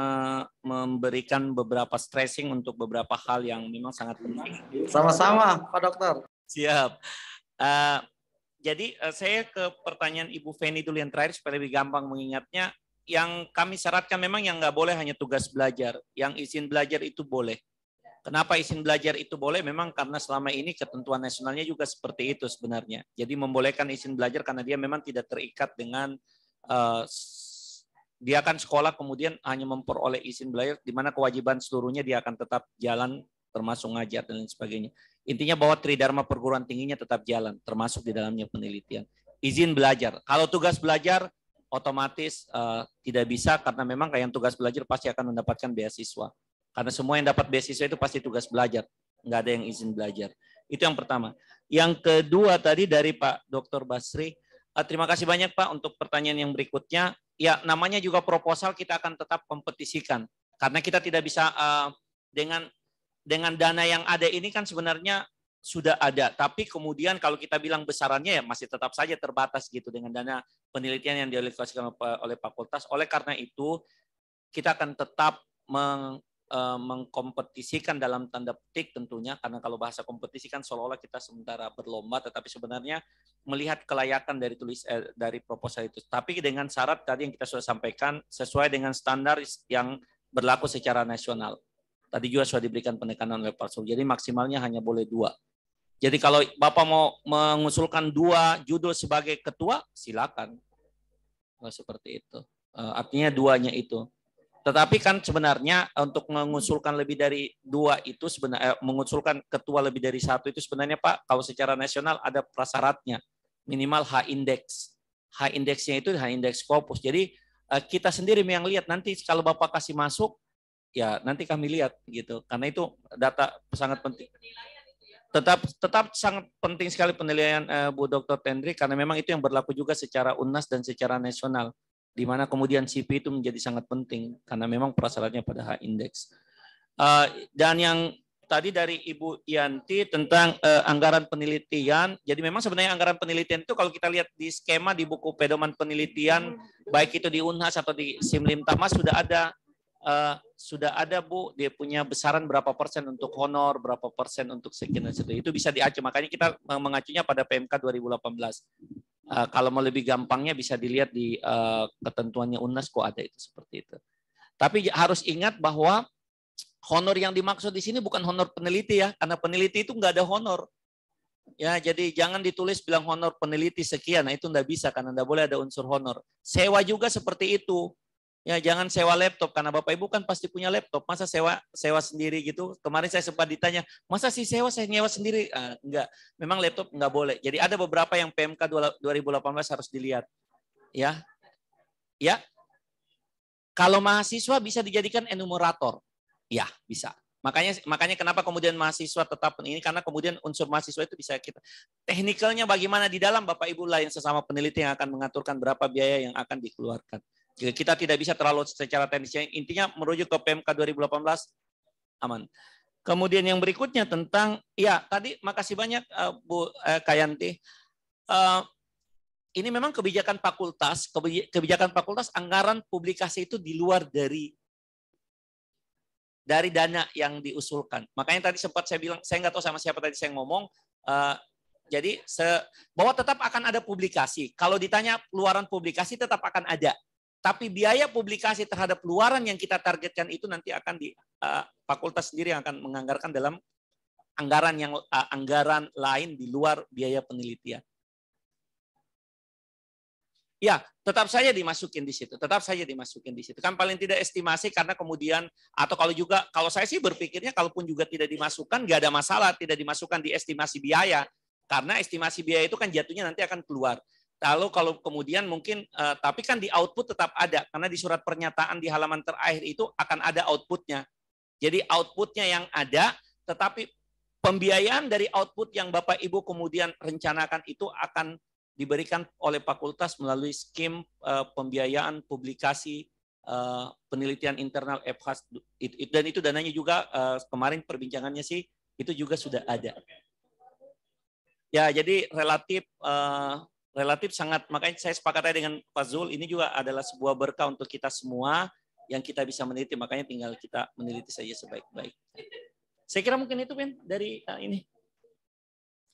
memberikan beberapa stressing untuk beberapa hal yang memang sangat penting. Sama-sama Pak Dokter. Siap. Uh, jadi uh, saya ke pertanyaan Ibu Feni dulu yang terakhir supaya lebih gampang mengingatnya. Yang kami syaratkan memang yang nggak boleh hanya tugas belajar. Yang izin belajar itu boleh. Kenapa izin belajar itu boleh? Memang karena selama ini ketentuan nasionalnya juga seperti itu sebenarnya. Jadi membolehkan izin belajar karena dia memang tidak terikat dengan eh, dia akan sekolah kemudian hanya memperoleh izin belajar di mana kewajiban seluruhnya dia akan tetap jalan termasuk ngajar dan lain sebagainya. Intinya bahwa tridharma perguruan tingginya tetap jalan termasuk di dalamnya penelitian. Izin belajar. Kalau tugas belajar otomatis uh, tidak bisa karena memang kayak yang tugas belajar pasti akan mendapatkan beasiswa. Karena semua yang dapat beasiswa itu pasti tugas belajar. Nggak ada yang izin belajar. Itu yang pertama. Yang kedua tadi dari Pak Dr. Basri. Eh, terima kasih banyak Pak untuk pertanyaan yang berikutnya. Ya, namanya juga proposal kita akan tetap kompetisikan. Karena kita tidak bisa eh, dengan dengan dana yang ada ini kan sebenarnya sudah ada, tapi kemudian kalau kita bilang besarannya ya masih tetap saja terbatas gitu dengan dana penelitian yang dialokasikan oleh fakultas. Oleh karena itu, kita akan tetap Eh, mengkompetisikan dalam tanda petik tentunya karena kalau bahasa kompetisi kan seolah-olah kita sementara berlomba tetapi sebenarnya melihat kelayakan dari tulis eh, dari proposal itu tapi dengan syarat tadi yang kita sudah sampaikan sesuai dengan standar yang berlaku secara nasional tadi juga sudah diberikan penekanan oleh Pak So. jadi maksimalnya hanya boleh dua jadi kalau Bapak mau mengusulkan dua judul sebagai ketua silakan nah, seperti itu eh, artinya duanya itu tetapi kan sebenarnya untuk mengusulkan lebih dari dua itu sebenarnya eh, mengusulkan ketua lebih dari satu itu sebenarnya Pak kalau secara nasional ada prasyaratnya minimal H index. H indexnya itu H index kopus Jadi eh, kita sendiri yang lihat nanti kalau Bapak kasih masuk ya nanti kami lihat gitu. Karena itu data sangat penting. Tetap tetap sangat penting sekali penilaian eh, Bu Dr. Tendri karena memang itu yang berlaku juga secara UNAS dan secara nasional di mana kemudian CP itu menjadi sangat penting karena memang prasyaratnya pada H indeks. Eh, dan yang tadi dari Ibu Yanti tentang eh, anggaran penelitian. Jadi memang sebenarnya anggaran penelitian itu kalau kita lihat di skema di buku pedoman penelitian baik itu di Unhas atau di Simlim Tamas sudah ada uh, sudah ada Bu dia punya besaran berapa persen untuk honor, berapa persen untuk sekian Itu bisa diacu. Makanya kita mengacunya pada PMK 2018. Uh, kalau mau lebih gampangnya bisa dilihat di uh, ketentuannya UNAS kok ada itu seperti itu. Tapi harus ingat bahwa honor yang dimaksud di sini bukan honor peneliti ya, karena peneliti itu nggak ada honor. Ya, jadi jangan ditulis bilang honor peneliti sekian, nah itu nggak bisa karena nggak boleh ada unsur honor. Sewa juga seperti itu. Ya jangan sewa laptop karena Bapak Ibu kan pasti punya laptop. Masa sewa sewa sendiri gitu? Kemarin saya sempat ditanya, masa sih sewa saya nyewa sendiri? Ah, enggak. Memang laptop enggak boleh. Jadi ada beberapa yang PMK 2018 harus dilihat. Ya. Ya. Kalau mahasiswa bisa dijadikan enumerator. Ya, bisa. Makanya makanya kenapa kemudian mahasiswa tetap ini karena kemudian unsur mahasiswa itu bisa kita teknikalnya bagaimana di dalam Bapak Ibu lain sesama peneliti yang akan mengaturkan berapa biaya yang akan dikeluarkan. Ya, kita tidak bisa terlalu secara teknisnya. Intinya merujuk ke PMK 2018 aman. Kemudian yang berikutnya tentang ya tadi makasih banyak uh, Bu uh, eh, Kayanti. Uh, eh, ini memang kebijakan fakultas, kebijakan fakultas anggaran publikasi itu di luar dari dari dana yang diusulkan. Makanya tadi sempat saya bilang, saya nggak tahu sama siapa tadi saya ngomong. Uh, jadi se, bahwa tetap akan ada publikasi. Kalau ditanya luaran publikasi tetap akan ada. Tapi biaya publikasi terhadap luaran yang kita targetkan itu nanti akan di uh, fakultas sendiri yang akan menganggarkan dalam anggaran yang uh, anggaran lain di luar biaya penelitian. Ya, tetap saja dimasukin di situ, tetap saja dimasukin di situ. Kan paling tidak estimasi karena kemudian atau kalau juga kalau saya sih berpikirnya kalaupun juga tidak dimasukkan nggak ada masalah tidak dimasukkan di estimasi biaya karena estimasi biaya itu kan jatuhnya nanti akan keluar. Lalu kalau kemudian mungkin, uh, tapi kan di output tetap ada, karena di surat pernyataan di halaman terakhir itu akan ada outputnya. Jadi outputnya yang ada, tetapi pembiayaan dari output yang Bapak Ibu kemudian rencanakan itu akan diberikan oleh fakultas melalui skim uh, pembiayaan publikasi uh, penelitian internal EPHAS dan itu dananya juga uh, kemarin perbincangannya sih itu juga sudah ada. Ya, jadi relatif relatif sangat makanya saya sepakatnya dengan Pak Zul ini juga adalah sebuah berkah untuk kita semua yang kita bisa meneliti makanya tinggal kita meneliti saja sebaik-baik. Saya kira mungkin itu Ben dari uh, ini.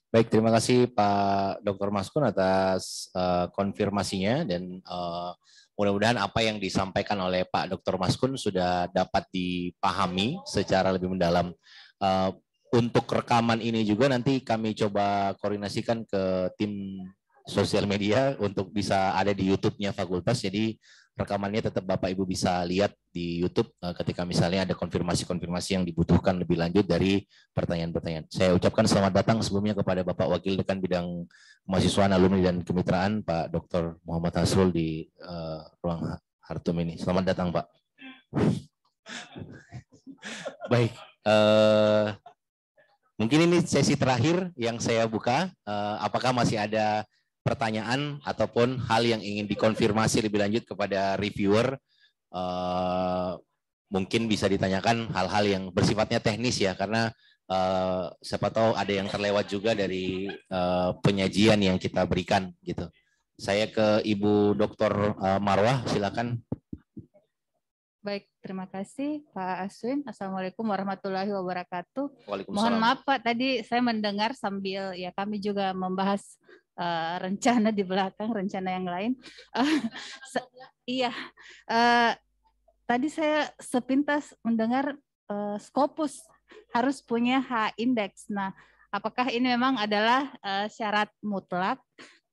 Baik, terima kasih Pak Dr. Maskun atas uh, konfirmasinya dan uh, mudah-mudahan apa yang disampaikan oleh Pak Dr. Maskun sudah dapat dipahami secara lebih mendalam. Uh, untuk rekaman ini juga nanti kami coba koordinasikan ke tim sosial media untuk bisa ada di YouTube-nya fakultas. Jadi rekamannya tetap Bapak Ibu bisa lihat di YouTube eh, ketika misalnya ada konfirmasi-konfirmasi yang dibutuhkan lebih lanjut dari pertanyaan-pertanyaan. Saya ucapkan selamat datang sebelumnya kepada Bapak Wakil Dekan Bidang Mahasiswa Alumni dan Kemitraan Pak Dr. Muhammad Hasrul di uh, ruang Hartum ini. Selamat datang Pak. Baik, uh, mungkin ini sesi terakhir yang saya buka. Uh, apakah masih ada pertanyaan ataupun hal yang ingin dikonfirmasi lebih lanjut kepada reviewer, uh, mungkin bisa ditanyakan hal-hal yang bersifatnya teknis ya, karena uh, siapa tahu ada yang terlewat juga dari uh, penyajian yang kita berikan gitu. Saya ke Ibu Dr. Marwah, silakan. Baik, terima kasih Pak Aswin. Assalamualaikum warahmatullahi wabarakatuh. Mohon maaf Pak, tadi saya mendengar sambil ya kami juga membahas Eh, rencana di belakang, rencana yang lain. Uh, iya, uh, tadi saya sepintas mendengar uh, Scopus harus punya H index Nah, apakah ini memang adalah uh, syarat mutlak?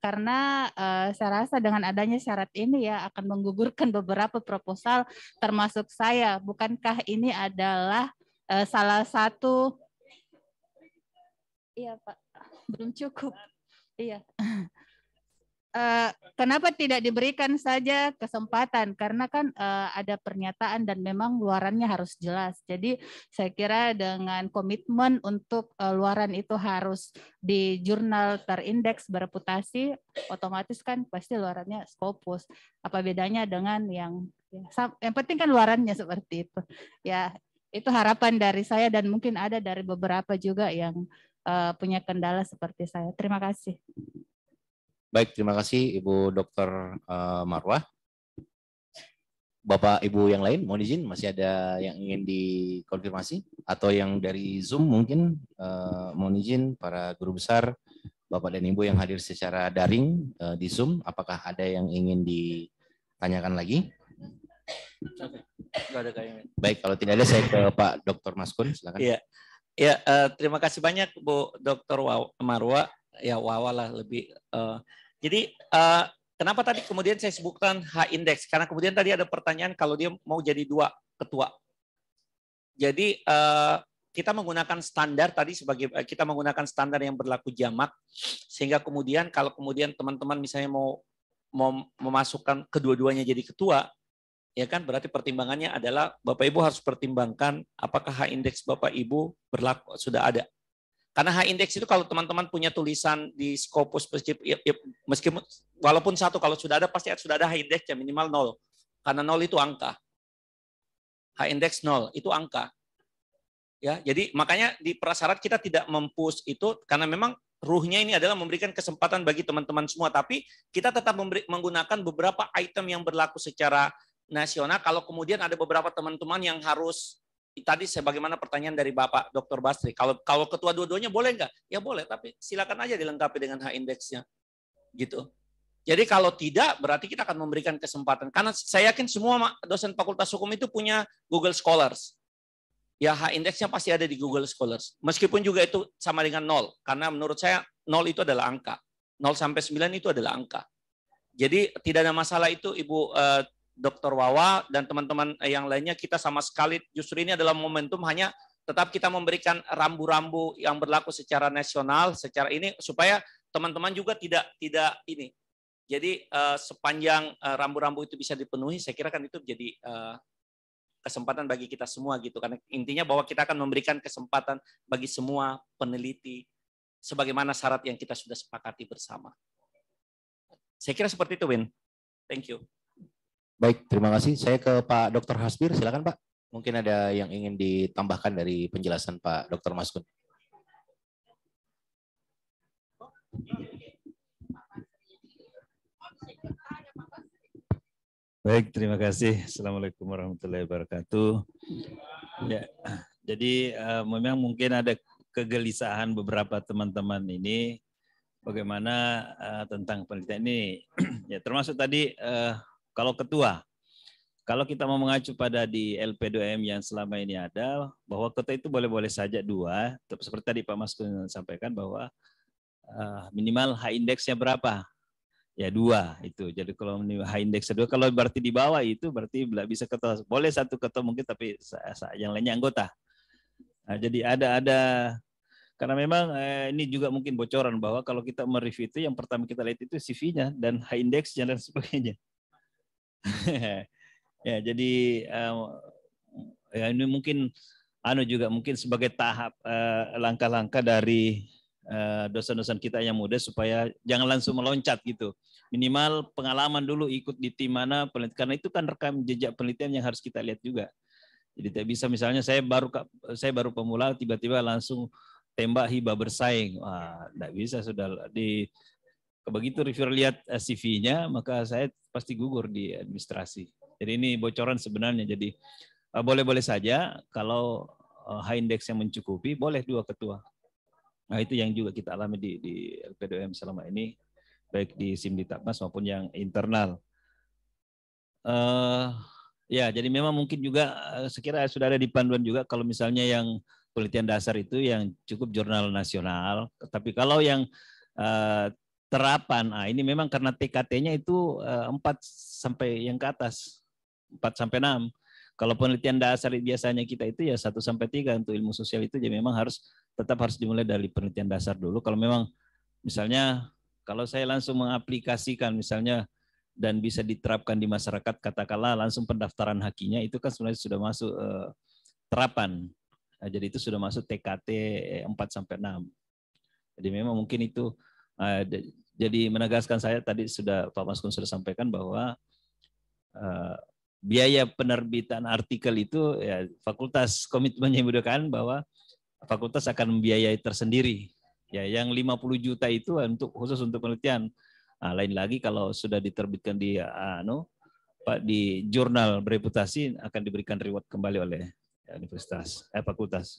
Karena uh, saya rasa dengan adanya syarat ini ya akan menggugurkan beberapa proposal termasuk saya. Bukankah ini adalah uh, salah satu Iya, Pak. Belum cukup. Iya. uh, kenapa tidak diberikan saja kesempatan? Karena kan uh, ada pernyataan dan memang luarannya harus jelas. Jadi saya kira dengan komitmen untuk uh, luaran itu harus di jurnal terindeks bereputasi, otomatis kan pasti luarannya skopus. Apa bedanya dengan yang ya, yang penting kan luarannya seperti itu. Ya, itu harapan dari saya dan mungkin ada dari beberapa juga yang uh, punya kendala seperti saya. Terima kasih. Baik, terima kasih Ibu Dr. Eh, Marwah. Bapak Ibu yang lain mohon izin masih ada yang ingin dikonfirmasi atau yang dari Zoom mungkin uh, mohon izin para guru besar Bapak dan Ibu yang hadir secara daring uh, di Zoom apakah ada yang ingin ditanyakan lagi? Oke. ada Baik, kalau tidak ada saya ke Pak Dr. Maskun silakan. Iya. Ya, uh, terima kasih banyak Bu Dr. Marwa. Ya, Wawa lah lebih. Uh, jadi, uh, kenapa tadi kemudian saya sebutkan H index? Karena kemudian tadi ada pertanyaan kalau dia mau jadi dua ketua. Jadi, uh, kita menggunakan standar tadi sebagai kita menggunakan standar yang berlaku jamak sehingga kemudian kalau kemudian teman-teman misalnya mau mau memasukkan kedua-duanya jadi ketua ya kan berarti pertimbangannya adalah Bapak Ibu harus pertimbangkan apakah H indeks Bapak Ibu berlaku sudah ada. Karena H indeks itu kalau teman-teman punya tulisan di Scopus ya, ya, meskipun walaupun satu kalau sudah ada pasti sudah ada H indeksnya minimal nol. Karena nol itu angka. H indeks nol itu angka. Ya, jadi makanya di prasyarat kita tidak mempush itu karena memang ruhnya ini adalah memberikan kesempatan bagi teman-teman semua tapi kita tetap memberi, menggunakan beberapa item yang berlaku secara nasional kalau kemudian ada beberapa teman-teman yang harus tadi sebagaimana pertanyaan dari Bapak Dr. Basri, kalau kalau ketua dua-duanya boleh nggak? Ya boleh, tapi silakan aja dilengkapi dengan H indeksnya. Gitu. Jadi kalau tidak berarti kita akan memberikan kesempatan karena saya yakin semua dosen fakultas hukum itu punya Google Scholars. Ya H indeksnya pasti ada di Google Scholars. Meskipun juga itu sama dengan nol karena menurut saya nol itu adalah angka. 0 sampai 9 itu adalah angka. Jadi tidak ada masalah itu Ibu eh, Dr. Wawa dan teman-teman eh, yang lainnya kita sama sekali justru ini adalah momentum hanya tetap kita memberikan rambu-rambu yang berlaku secara nasional secara ini supaya teman-teman juga tidak tidak ini jadi uh, sepanjang eh, rambu-rambu uh, itu bisa dipenuhi saya kira kan itu jadi uh, kesempatan bagi kita semua gitu karena intinya bahwa kita akan memberikan kesempatan bagi semua peneliti sebagaimana syarat yang kita sudah sepakati bersama saya kira seperti itu Win thank you Baik, terima kasih. Saya ke Pak Dr. Hasbir, silakan Pak. Mungkin ada yang ingin ditambahkan dari penjelasan Pak Dr. Maskun. Baik, terima kasih. Assalamualaikum warahmatullahi wabarakatuh. Ya, jadi eh, memang mungkin ada kegelisahan beberapa teman-teman ini bagaimana eh, tentang penelitian ini. ya, termasuk tadi eh, kalau ketua, kalau kita mau mengacu pada di LP2M yang selama ini ada, bahwa ketua itu boleh-boleh saja dua, seperti tadi Pak Mas Kun sampaikan bahwa uh, minimal H indeksnya berapa? Ya dua itu. Jadi kalau H indeksnya dua, kalau berarti di bawah itu berarti tidak bisa ketua. Boleh satu ketua mungkin, tapi yang lainnya anggota. Nah, jadi ada ada karena memang eh, ini juga mungkin bocoran bahwa kalau kita mereview itu yang pertama kita lihat itu CV-nya dan high index dan sebagainya. ya jadi uh, ya ini mungkin anu juga mungkin sebagai tahap eh, langkah-langkah uh, dari uh, dosen-dosen kita yang muda supaya jangan langsung meloncat gitu minimal pengalaman dulu ikut di tim mana penelitian karena itu kan rekam jejak penelitian yang harus kita lihat juga jadi tidak bisa misalnya saya baru saya baru pemula tiba-tiba langsung tembak hibah bersaing wah tidak bisa sudah di begitu reviewer lihat eh, CV-nya, maka saya pasti gugur di administrasi. Jadi ini bocoran sebenarnya. Jadi eh, boleh-boleh saja kalau eh, high index yang mencukupi, boleh dua ketua. Nah itu yang juga kita alami di, di LPDM selama ini, baik di SIMDI Tapmas maupun yang internal. Uh, ya, jadi memang mungkin juga sekira sudah ada di panduan juga kalau misalnya yang penelitian dasar itu yang cukup jurnal nasional, tapi kalau yang uh, terapan. Ah, ini memang karena TKT-nya itu eh, empat sampai yang ke atas, 4 sampai 6. Kalau penelitian dasar biasanya kita itu ya 1 sampai 3 untuk ilmu sosial itu ya memang harus tetap harus dimulai dari penelitian dasar dulu. Kalau memang misalnya kalau saya langsung mengaplikasikan misalnya dan bisa diterapkan di masyarakat katakanlah langsung pendaftaran hakinya itu kan sebenarnya sudah masuk eh, terapan. Nah, jadi itu sudah masuk TKT 4 eh, sampai 6. Jadi memang mungkin itu eh, jadi menegaskan saya tadi sudah Pak Mas sudah sampaikan bahwa uh, biaya penerbitan artikel itu ya fakultas komitmennya mudahkan bahwa fakultas akan membiayai tersendiri. Ya, yang 50 juta itu untuk khusus untuk penelitian. Nah, lain lagi kalau sudah diterbitkan di no, anu, Pak di jurnal bereputasi akan diberikan reward kembali oleh ya, universitas eh fakultas.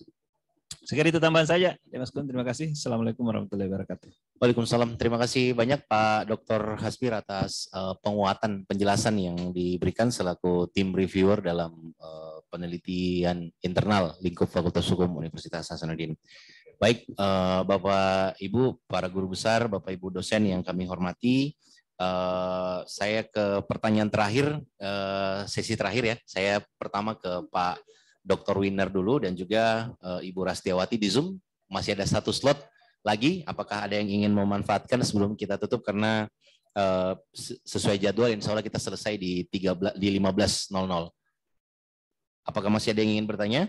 Sekian itu tambahan saja. Ya, Mas Kun, terima kasih. Assalamualaikum warahmatullahi wabarakatuh. Waalaikumsalam. Terima kasih banyak Pak Dr. Hasbir atas uh, penguatan penjelasan yang diberikan selaku tim reviewer dalam uh, penelitian internal lingkup Fakultas Hukum Universitas Hasanuddin. Baik, uh, Bapak Ibu, para guru besar, Bapak Ibu dosen yang kami hormati, Uh, saya ke pertanyaan terakhir, uh, sesi terakhir ya. Saya pertama ke Pak Dr. Winner dulu dan juga uh, Ibu Rastiawati di Zoom. Masih ada satu slot lagi. Apakah ada yang ingin memanfaatkan sebelum kita tutup karena uh, sesuai jadwal insya Allah kita selesai di 13 di 15.00. Apakah masih ada yang ingin bertanya?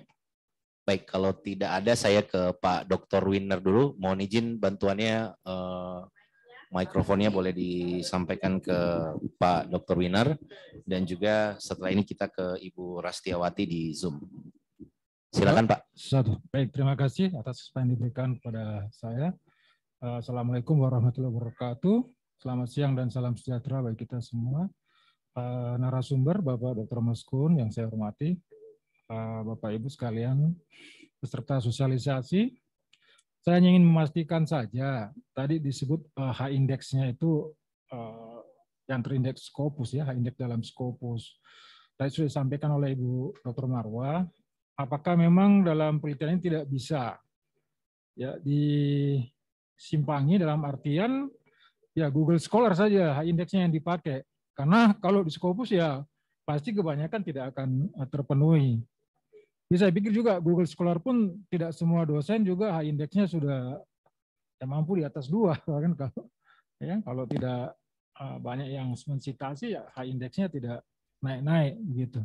Baik, kalau tidak ada saya ke Pak Dr. Winner dulu. Mohon izin bantuannya uh, mikrofonnya boleh disampaikan ke Pak Dr. Winar dan juga setelah ini kita ke Ibu Rastiawati di Zoom. Silakan Pak. Satu. Baik, terima kasih atas apa yang diberikan kepada saya. Eh, Assalamualaikum warahmatullahi wabarakatuh. Selamat siang dan salam sejahtera bagi kita semua. Eh, Narasumber Bapak Dr. Maskun yang saya hormati, eh, Bapak Ibu sekalian, peserta sosialisasi saya ingin memastikan saja, tadi disebut uh, H indeksnya itu uh, yang terindeks Scopus ya, H indeks dalam Scopus. Tadi sudah disampaikan oleh Ibu Dr. Marwa, apakah memang dalam penelitian ini tidak bisa ya disimpangi dalam artian ya Google Scholar saja indeksnya yang dipakai. Karena kalau di Scopus ya pasti kebanyakan tidak akan eh, terpenuhi. Jadi saya pikir juga Google Scholar pun tidak semua dosen juga H indeksnya sudah ya mampu di atas dua kan kalau ya kan? kalau tidak eh, banyak yang mensitasi ya H indeksnya tidak naik-naik gitu.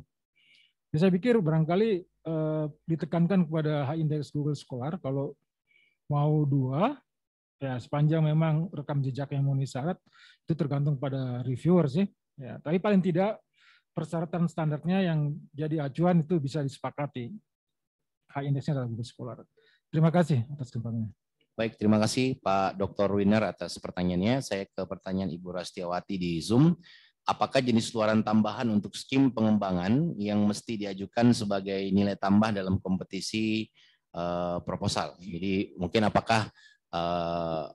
Jadi saya pikir barangkali eh, ditekankan kepada H indeks Google Scholar kalau mau dua ya sepanjang memang rekam jejak yang memenuhi syarat itu tergantung pada reviewer sih. Ya, tapi paling tidak persyaratan standarnya yang jadi acuan itu bisa disepakati. H indeksnya dalam buku sekolah. Terima kasih atas kembangnya. Baik, terima kasih Pak Dr. Winner atas pertanyaannya. Saya ke pertanyaan Ibu Rastiawati di Zoom. Apakah jenis luaran tambahan untuk skim pengembangan yang mesti diajukan sebagai nilai tambah dalam kompetisi uh, proposal? Jadi mungkin apakah uh,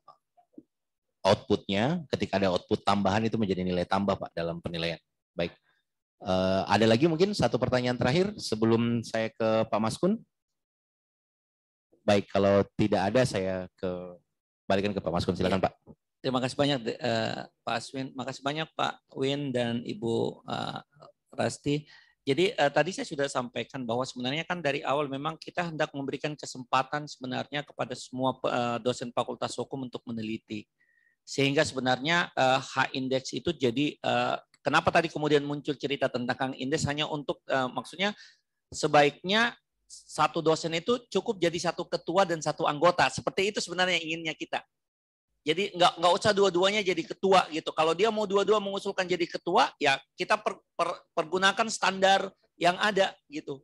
outputnya ketika ada output tambahan itu menjadi nilai tambah Pak dalam penilaian? Baik. Uh, ada lagi mungkin satu pertanyaan terakhir sebelum saya ke Pak Maskun. Baik, kalau tidak ada saya ke balikan ke Pak Maskun. Ya. Silakan Pak. Terima kasih banyak uh, Pak Aswin, terima kasih banyak Pak Win dan Ibu uh, Rasti. Jadi uh, tadi saya sudah sampaikan bahwa sebenarnya kan dari awal memang kita hendak memberikan kesempatan sebenarnya kepada semua uh, dosen Fakultas Hukum untuk meneliti. Sehingga sebenarnya uh, H-index itu jadi uh, Kenapa tadi kemudian muncul cerita tentang Kang Indes hanya untuk uh, maksudnya sebaiknya satu dosen itu cukup jadi satu ketua dan satu anggota. Seperti itu sebenarnya inginnya kita. Jadi nggak nggak usah dua-duanya jadi ketua gitu. Kalau dia mau dua-dua mengusulkan jadi ketua, ya kita per, per, pergunakan standar yang ada gitu.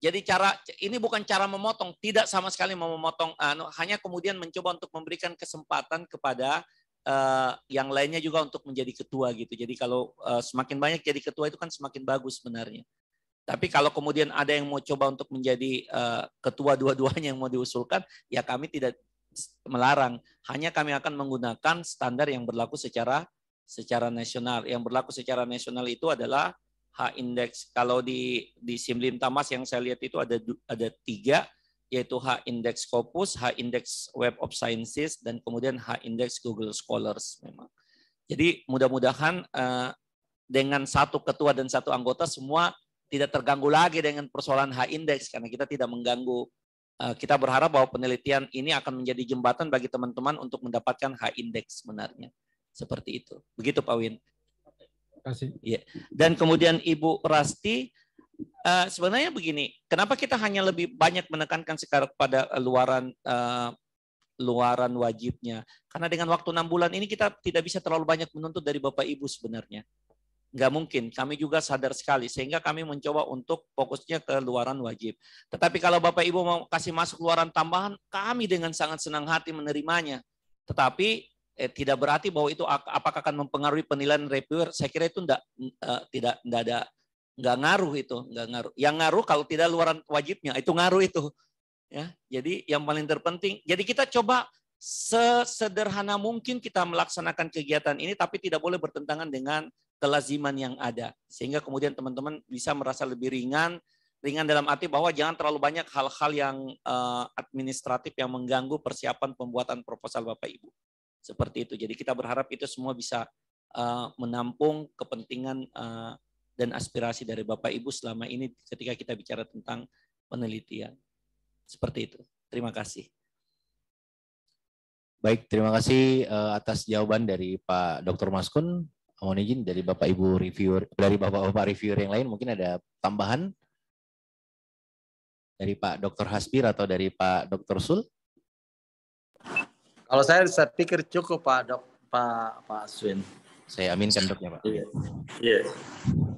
Jadi cara ini bukan cara memotong, tidak sama sekali mau memotong. Uh, hanya kemudian mencoba untuk memberikan kesempatan kepada uh, yang lainnya juga untuk menjadi ketua gitu. Jadi kalau uh, semakin banyak jadi ketua itu kan semakin bagus sebenarnya. Tapi kalau kemudian ada yang mau coba untuk menjadi uh, ketua dua-duanya yang mau diusulkan, ya kami tidak melarang. Hanya kami akan menggunakan standar yang berlaku secara secara nasional. Yang berlaku secara nasional itu adalah H index. Kalau di di Simlim Tamas yang saya lihat itu ada ada tiga yaitu H-index Scopus, H-index Web of Sciences, dan kemudian H-index Google Scholars memang. Jadi mudah-mudahan uh, dengan satu ketua dan satu anggota semua tidak terganggu lagi dengan persoalan H-index karena kita tidak mengganggu. Uh, kita berharap bahwa penelitian ini akan menjadi jembatan bagi teman-teman untuk mendapatkan H-index sebenarnya. Seperti itu. Begitu Pak Win. Terima kasih. Ya. Dan kemudian Ibu Rasti, uh, sebenarnya begini, kenapa kita hanya lebih banyak menekankan sekarang pada eh, luaran uh, luaran wajibnya? Karena dengan waktu enam bulan ini kita tidak bisa terlalu banyak menuntut dari bapak ibu sebenarnya. Nggak mungkin. Kami juga sadar sekali. Sehingga kami mencoba untuk fokusnya ke luaran wajib. Tetapi kalau Bapak Ibu mau kasih masuk luaran tambahan, kami dengan sangat senang hati menerimanya. Tetapi eh, tidak berarti bahwa itu apakah akan mempengaruhi penilaian reviewer. Saya kira itu enggak, uh, tidak tidak ada nggak ngaruh itu, nggak ngaruh. Yang ngaruh kalau tidak luaran wajibnya itu ngaruh itu. Ya, jadi yang paling terpenting. Jadi kita coba sesederhana mungkin kita melaksanakan kegiatan ini, tapi tidak boleh bertentangan dengan kelaziman yang ada, sehingga kemudian teman-teman bisa merasa lebih ringan, ringan dalam arti bahwa jangan terlalu banyak hal-hal yang uh, administratif yang mengganggu persiapan pembuatan proposal Bapak Ibu. Seperti itu. Jadi kita berharap itu semua bisa uh, menampung kepentingan uh, dan aspirasi dari Bapak Ibu selama ini ketika kita bicara tentang penelitian. Seperti itu. Terima kasih. Baik, terima kasih eh, atas jawaban dari Pak Dr. Maskun. Mohon izin dari Bapak Ibu reviewer, dari Bapak-bapak reviewer yang lain mungkin ada tambahan dari Pak Dr. Hasbir atau dari Pak Dr. Sul? Kalau saya saya pikir cukup Pak Dok Pak Pak Aswin. Saya aminkan doknya Pak. Iya. Yeah. Yeah.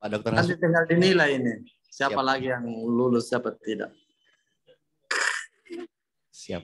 Pak Dokter Nanti tinggal dinilai ini. Siapa Siap. lagi yang lulus, siapa tidak. Siap.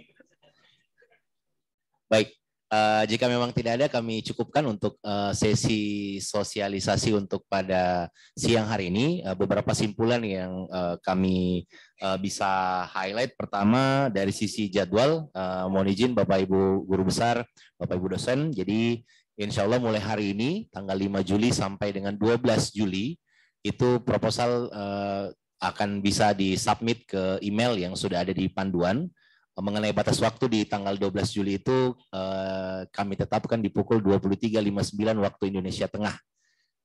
Baik. Uh, jika memang tidak ada, kami cukupkan untuk uh, sesi sosialisasi untuk pada siang hari ini. Uh, beberapa simpulan yang uh, kami uh, bisa highlight pertama dari sisi jadwal. Uh, mohon izin Bapak Ibu Guru Besar, Bapak Ibu dosen. Jadi Insya Allah mulai hari ini, tanggal 5 Juli sampai dengan 12 Juli, itu proposal uh, akan bisa disubmit ke email yang sudah ada di panduan. Mengenai batas waktu di tanggal 12 Juli itu uh, kami tetapkan di pukul 23.59 waktu Indonesia Tengah.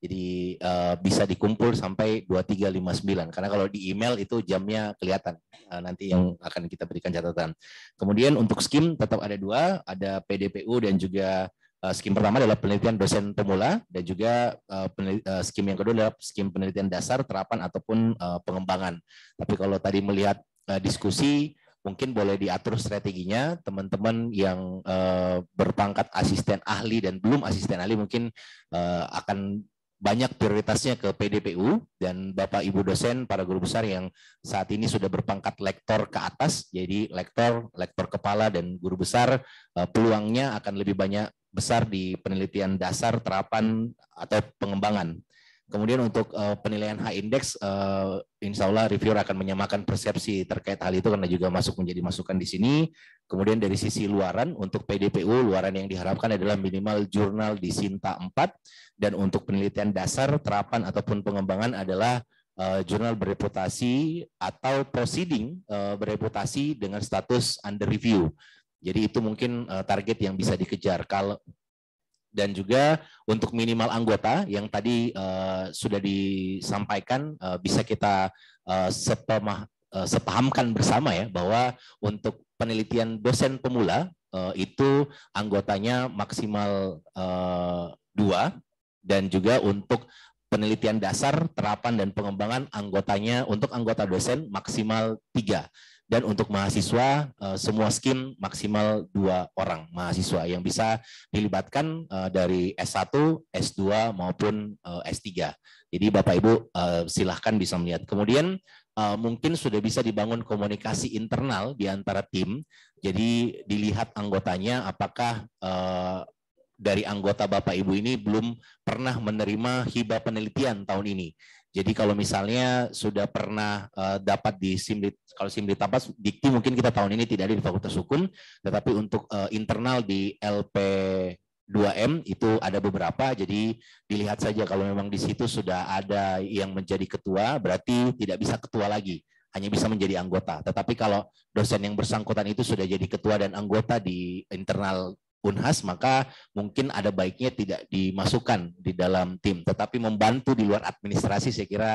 Jadi uh, bisa dikumpul sampai 23.59 karena kalau di email itu jamnya kelihatan Uh, nanti yang akan kita berikan catatan. Kemudian untuk skim tetap ada dua, ada PDPU dan juga Eh, skim pertama adalah penelitian dosen pemula dan juga eh, eh, skim yang kedua adalah skim penelitian dasar, terapan ataupun pengembangan. Tapi kalau tadi melihat diskusi, mungkin boleh diatur strateginya teman-teman yang berpangkat asisten ahli dan belum asisten ahli mungkin akan banyak prioritasnya ke PDPU dan Bapak Ibu dosen para guru besar yang saat ini sudah berpangkat lektor ke atas jadi lektor, lektor kepala dan guru besar peluangnya akan lebih banyak besar di penelitian dasar, terapan, atau pengembangan. Kemudian untuk uh, penilaian H-index, uh, insya Allah reviewer akan menyamakan persepsi terkait hal itu karena juga masuk menjadi masukan di sini. Kemudian dari sisi luaran, untuk PDPU, luaran yang diharapkan adalah minimal jurnal di Sinta 4. Dan untuk penelitian dasar, terapan, ataupun pengembangan adalah uh, jurnal bereputasi atau proceeding uh, bereputasi dengan status under review. Jadi itu mungkin uh, target yang bisa dikejar. Kalau dan juga untuk minimal anggota yang tadi uh, sudah disampaikan uh, bisa kita uh, sepemah, uh, sepahamkan bersama ya bahwa untuk penelitian dosen pemula uh, itu anggotanya maksimal uh, dua dan juga untuk penelitian dasar, terapan dan pengembangan anggotanya untuk anggota dosen maksimal tiga. Dan untuk mahasiswa, eh, semua skim maksimal dua orang mahasiswa yang bisa dilibatkan eh, dari S1, S2, maupun eh, S3. Jadi Bapak-Ibu silahkan bisa melihat. Kemudian mungkin sudah bisa dibangun komunikasi internal di antara tim. Jadi dilihat anggotanya apakah dari anggota Bapak Ibu ini belum pernah menerima hibah penelitian tahun ini. Jadi kalau misalnya sudah pernah uh, dapat di simlit kalau simlit apa dikti mungkin kita tahun ini tidak ada di Fakultas Hukum, tetapi untuk uh, internal di LP 2M itu ada beberapa jadi dilihat saja kalau memang di situ sudah ada yang menjadi ketua berarti tidak bisa ketua lagi hanya bisa menjadi anggota tetapi kalau dosen yang bersangkutan itu sudah jadi ketua dan anggota di internal Unhas maka mungkin ada baiknya tidak dimasukkan di dalam tim tetapi membantu di luar administrasi saya kira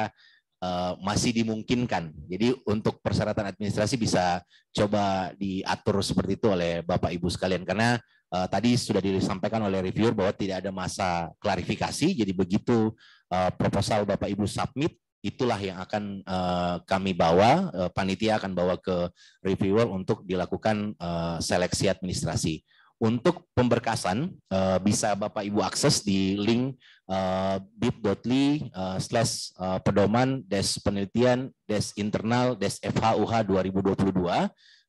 eh, masih dimungkinkan. Jadi untuk persyaratan administrasi bisa coba diatur seperti itu oleh Bapak Ibu sekalian karena eh, tadi sudah disampaikan oleh reviewer bahwa tidak ada masa klarifikasi jadi begitu eh, proposal Bapak Ibu submit itulah yang akan kami bawa panitia akan bawa ke reviewer untuk dilakukan seleksi administrasi. Untuk pemberkasan uh, bisa Bapak Ibu akses di link uh, bit.ly uh, slash pedoman des penelitian des internal des FHUH 2022.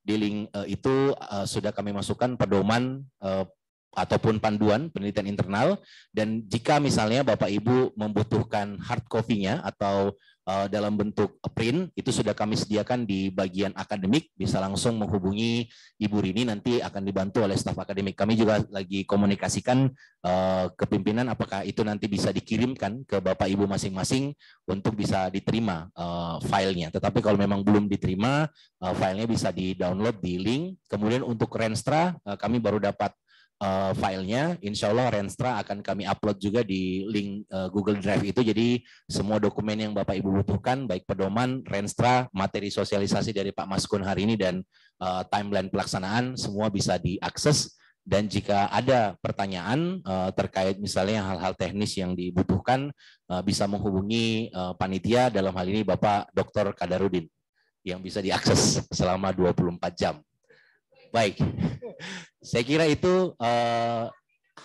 Di link uh, itu uh, sudah kami masukkan pedoman uh, ataupun panduan penelitian internal dan jika misalnya Bapak Ibu membutuhkan hard copy-nya atau uh, dalam bentuk print itu sudah kami sediakan di bagian akademik bisa langsung menghubungi Ibu Rini nanti akan dibantu oleh staf akademik kami juga lagi komunikasikan uh, eh, ke pimpinan apakah itu nanti bisa dikirimkan ke Bapak Ibu masing-masing untuk bisa diterima uh, filenya tetapi kalau memang belum diterima uh, filenya bisa di download di link kemudian untuk Renstra uh, kami baru dapat uh, filenya. Insya Allah Renstra akan kami upload juga di link uh, Google Drive itu. Jadi semua dokumen yang Bapak Ibu butuhkan, baik pedoman, Renstra, materi sosialisasi dari Pak Maskun hari ini dan uh, timeline pelaksanaan, semua bisa diakses. Dan jika ada pertanyaan uh, terkait misalnya hal-hal teknis yang dibutuhkan, uh, bisa menghubungi uh, panitia dalam hal ini Bapak Dr. Kadarudin yang bisa diakses selama 24 jam baik. Saya kira itu uh,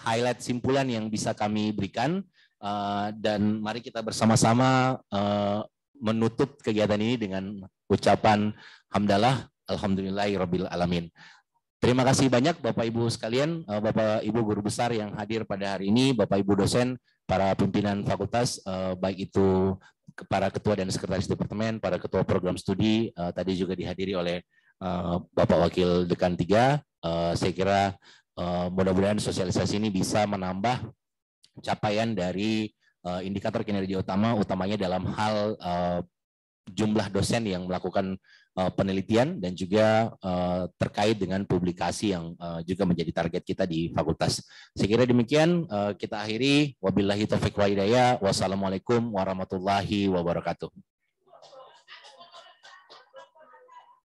highlight simpulan yang bisa kami berikan uh, dan mari kita bersama-sama uh, menutup kegiatan ini dengan ucapan hamdalah alhamdulillahirabbil alamin. Terima kasih banyak Bapak Ibu sekalian, Bapak Ibu guru besar yang hadir pada hari ini, Bapak Ibu dosen, para pimpinan fakultas baik itu para ketua dan sekretaris departemen, para ketua program studi tadi juga dihadiri oleh Eh, Bapak Wakil Dekan 3. Eh, saya kira eh, mudah-mudahan sosialisasi ini bisa menambah capaian dari indikator kinerja utama, utamanya dalam hal jumlah dosen yang melakukan penelitian dan juga terkait dengan publikasi yang juga menjadi target kita di fakultas. Saya kira demikian kita akhiri. Wabillahi taufiq wa hidayah. Wassalamualaikum warahmatullahi wabarakatuh.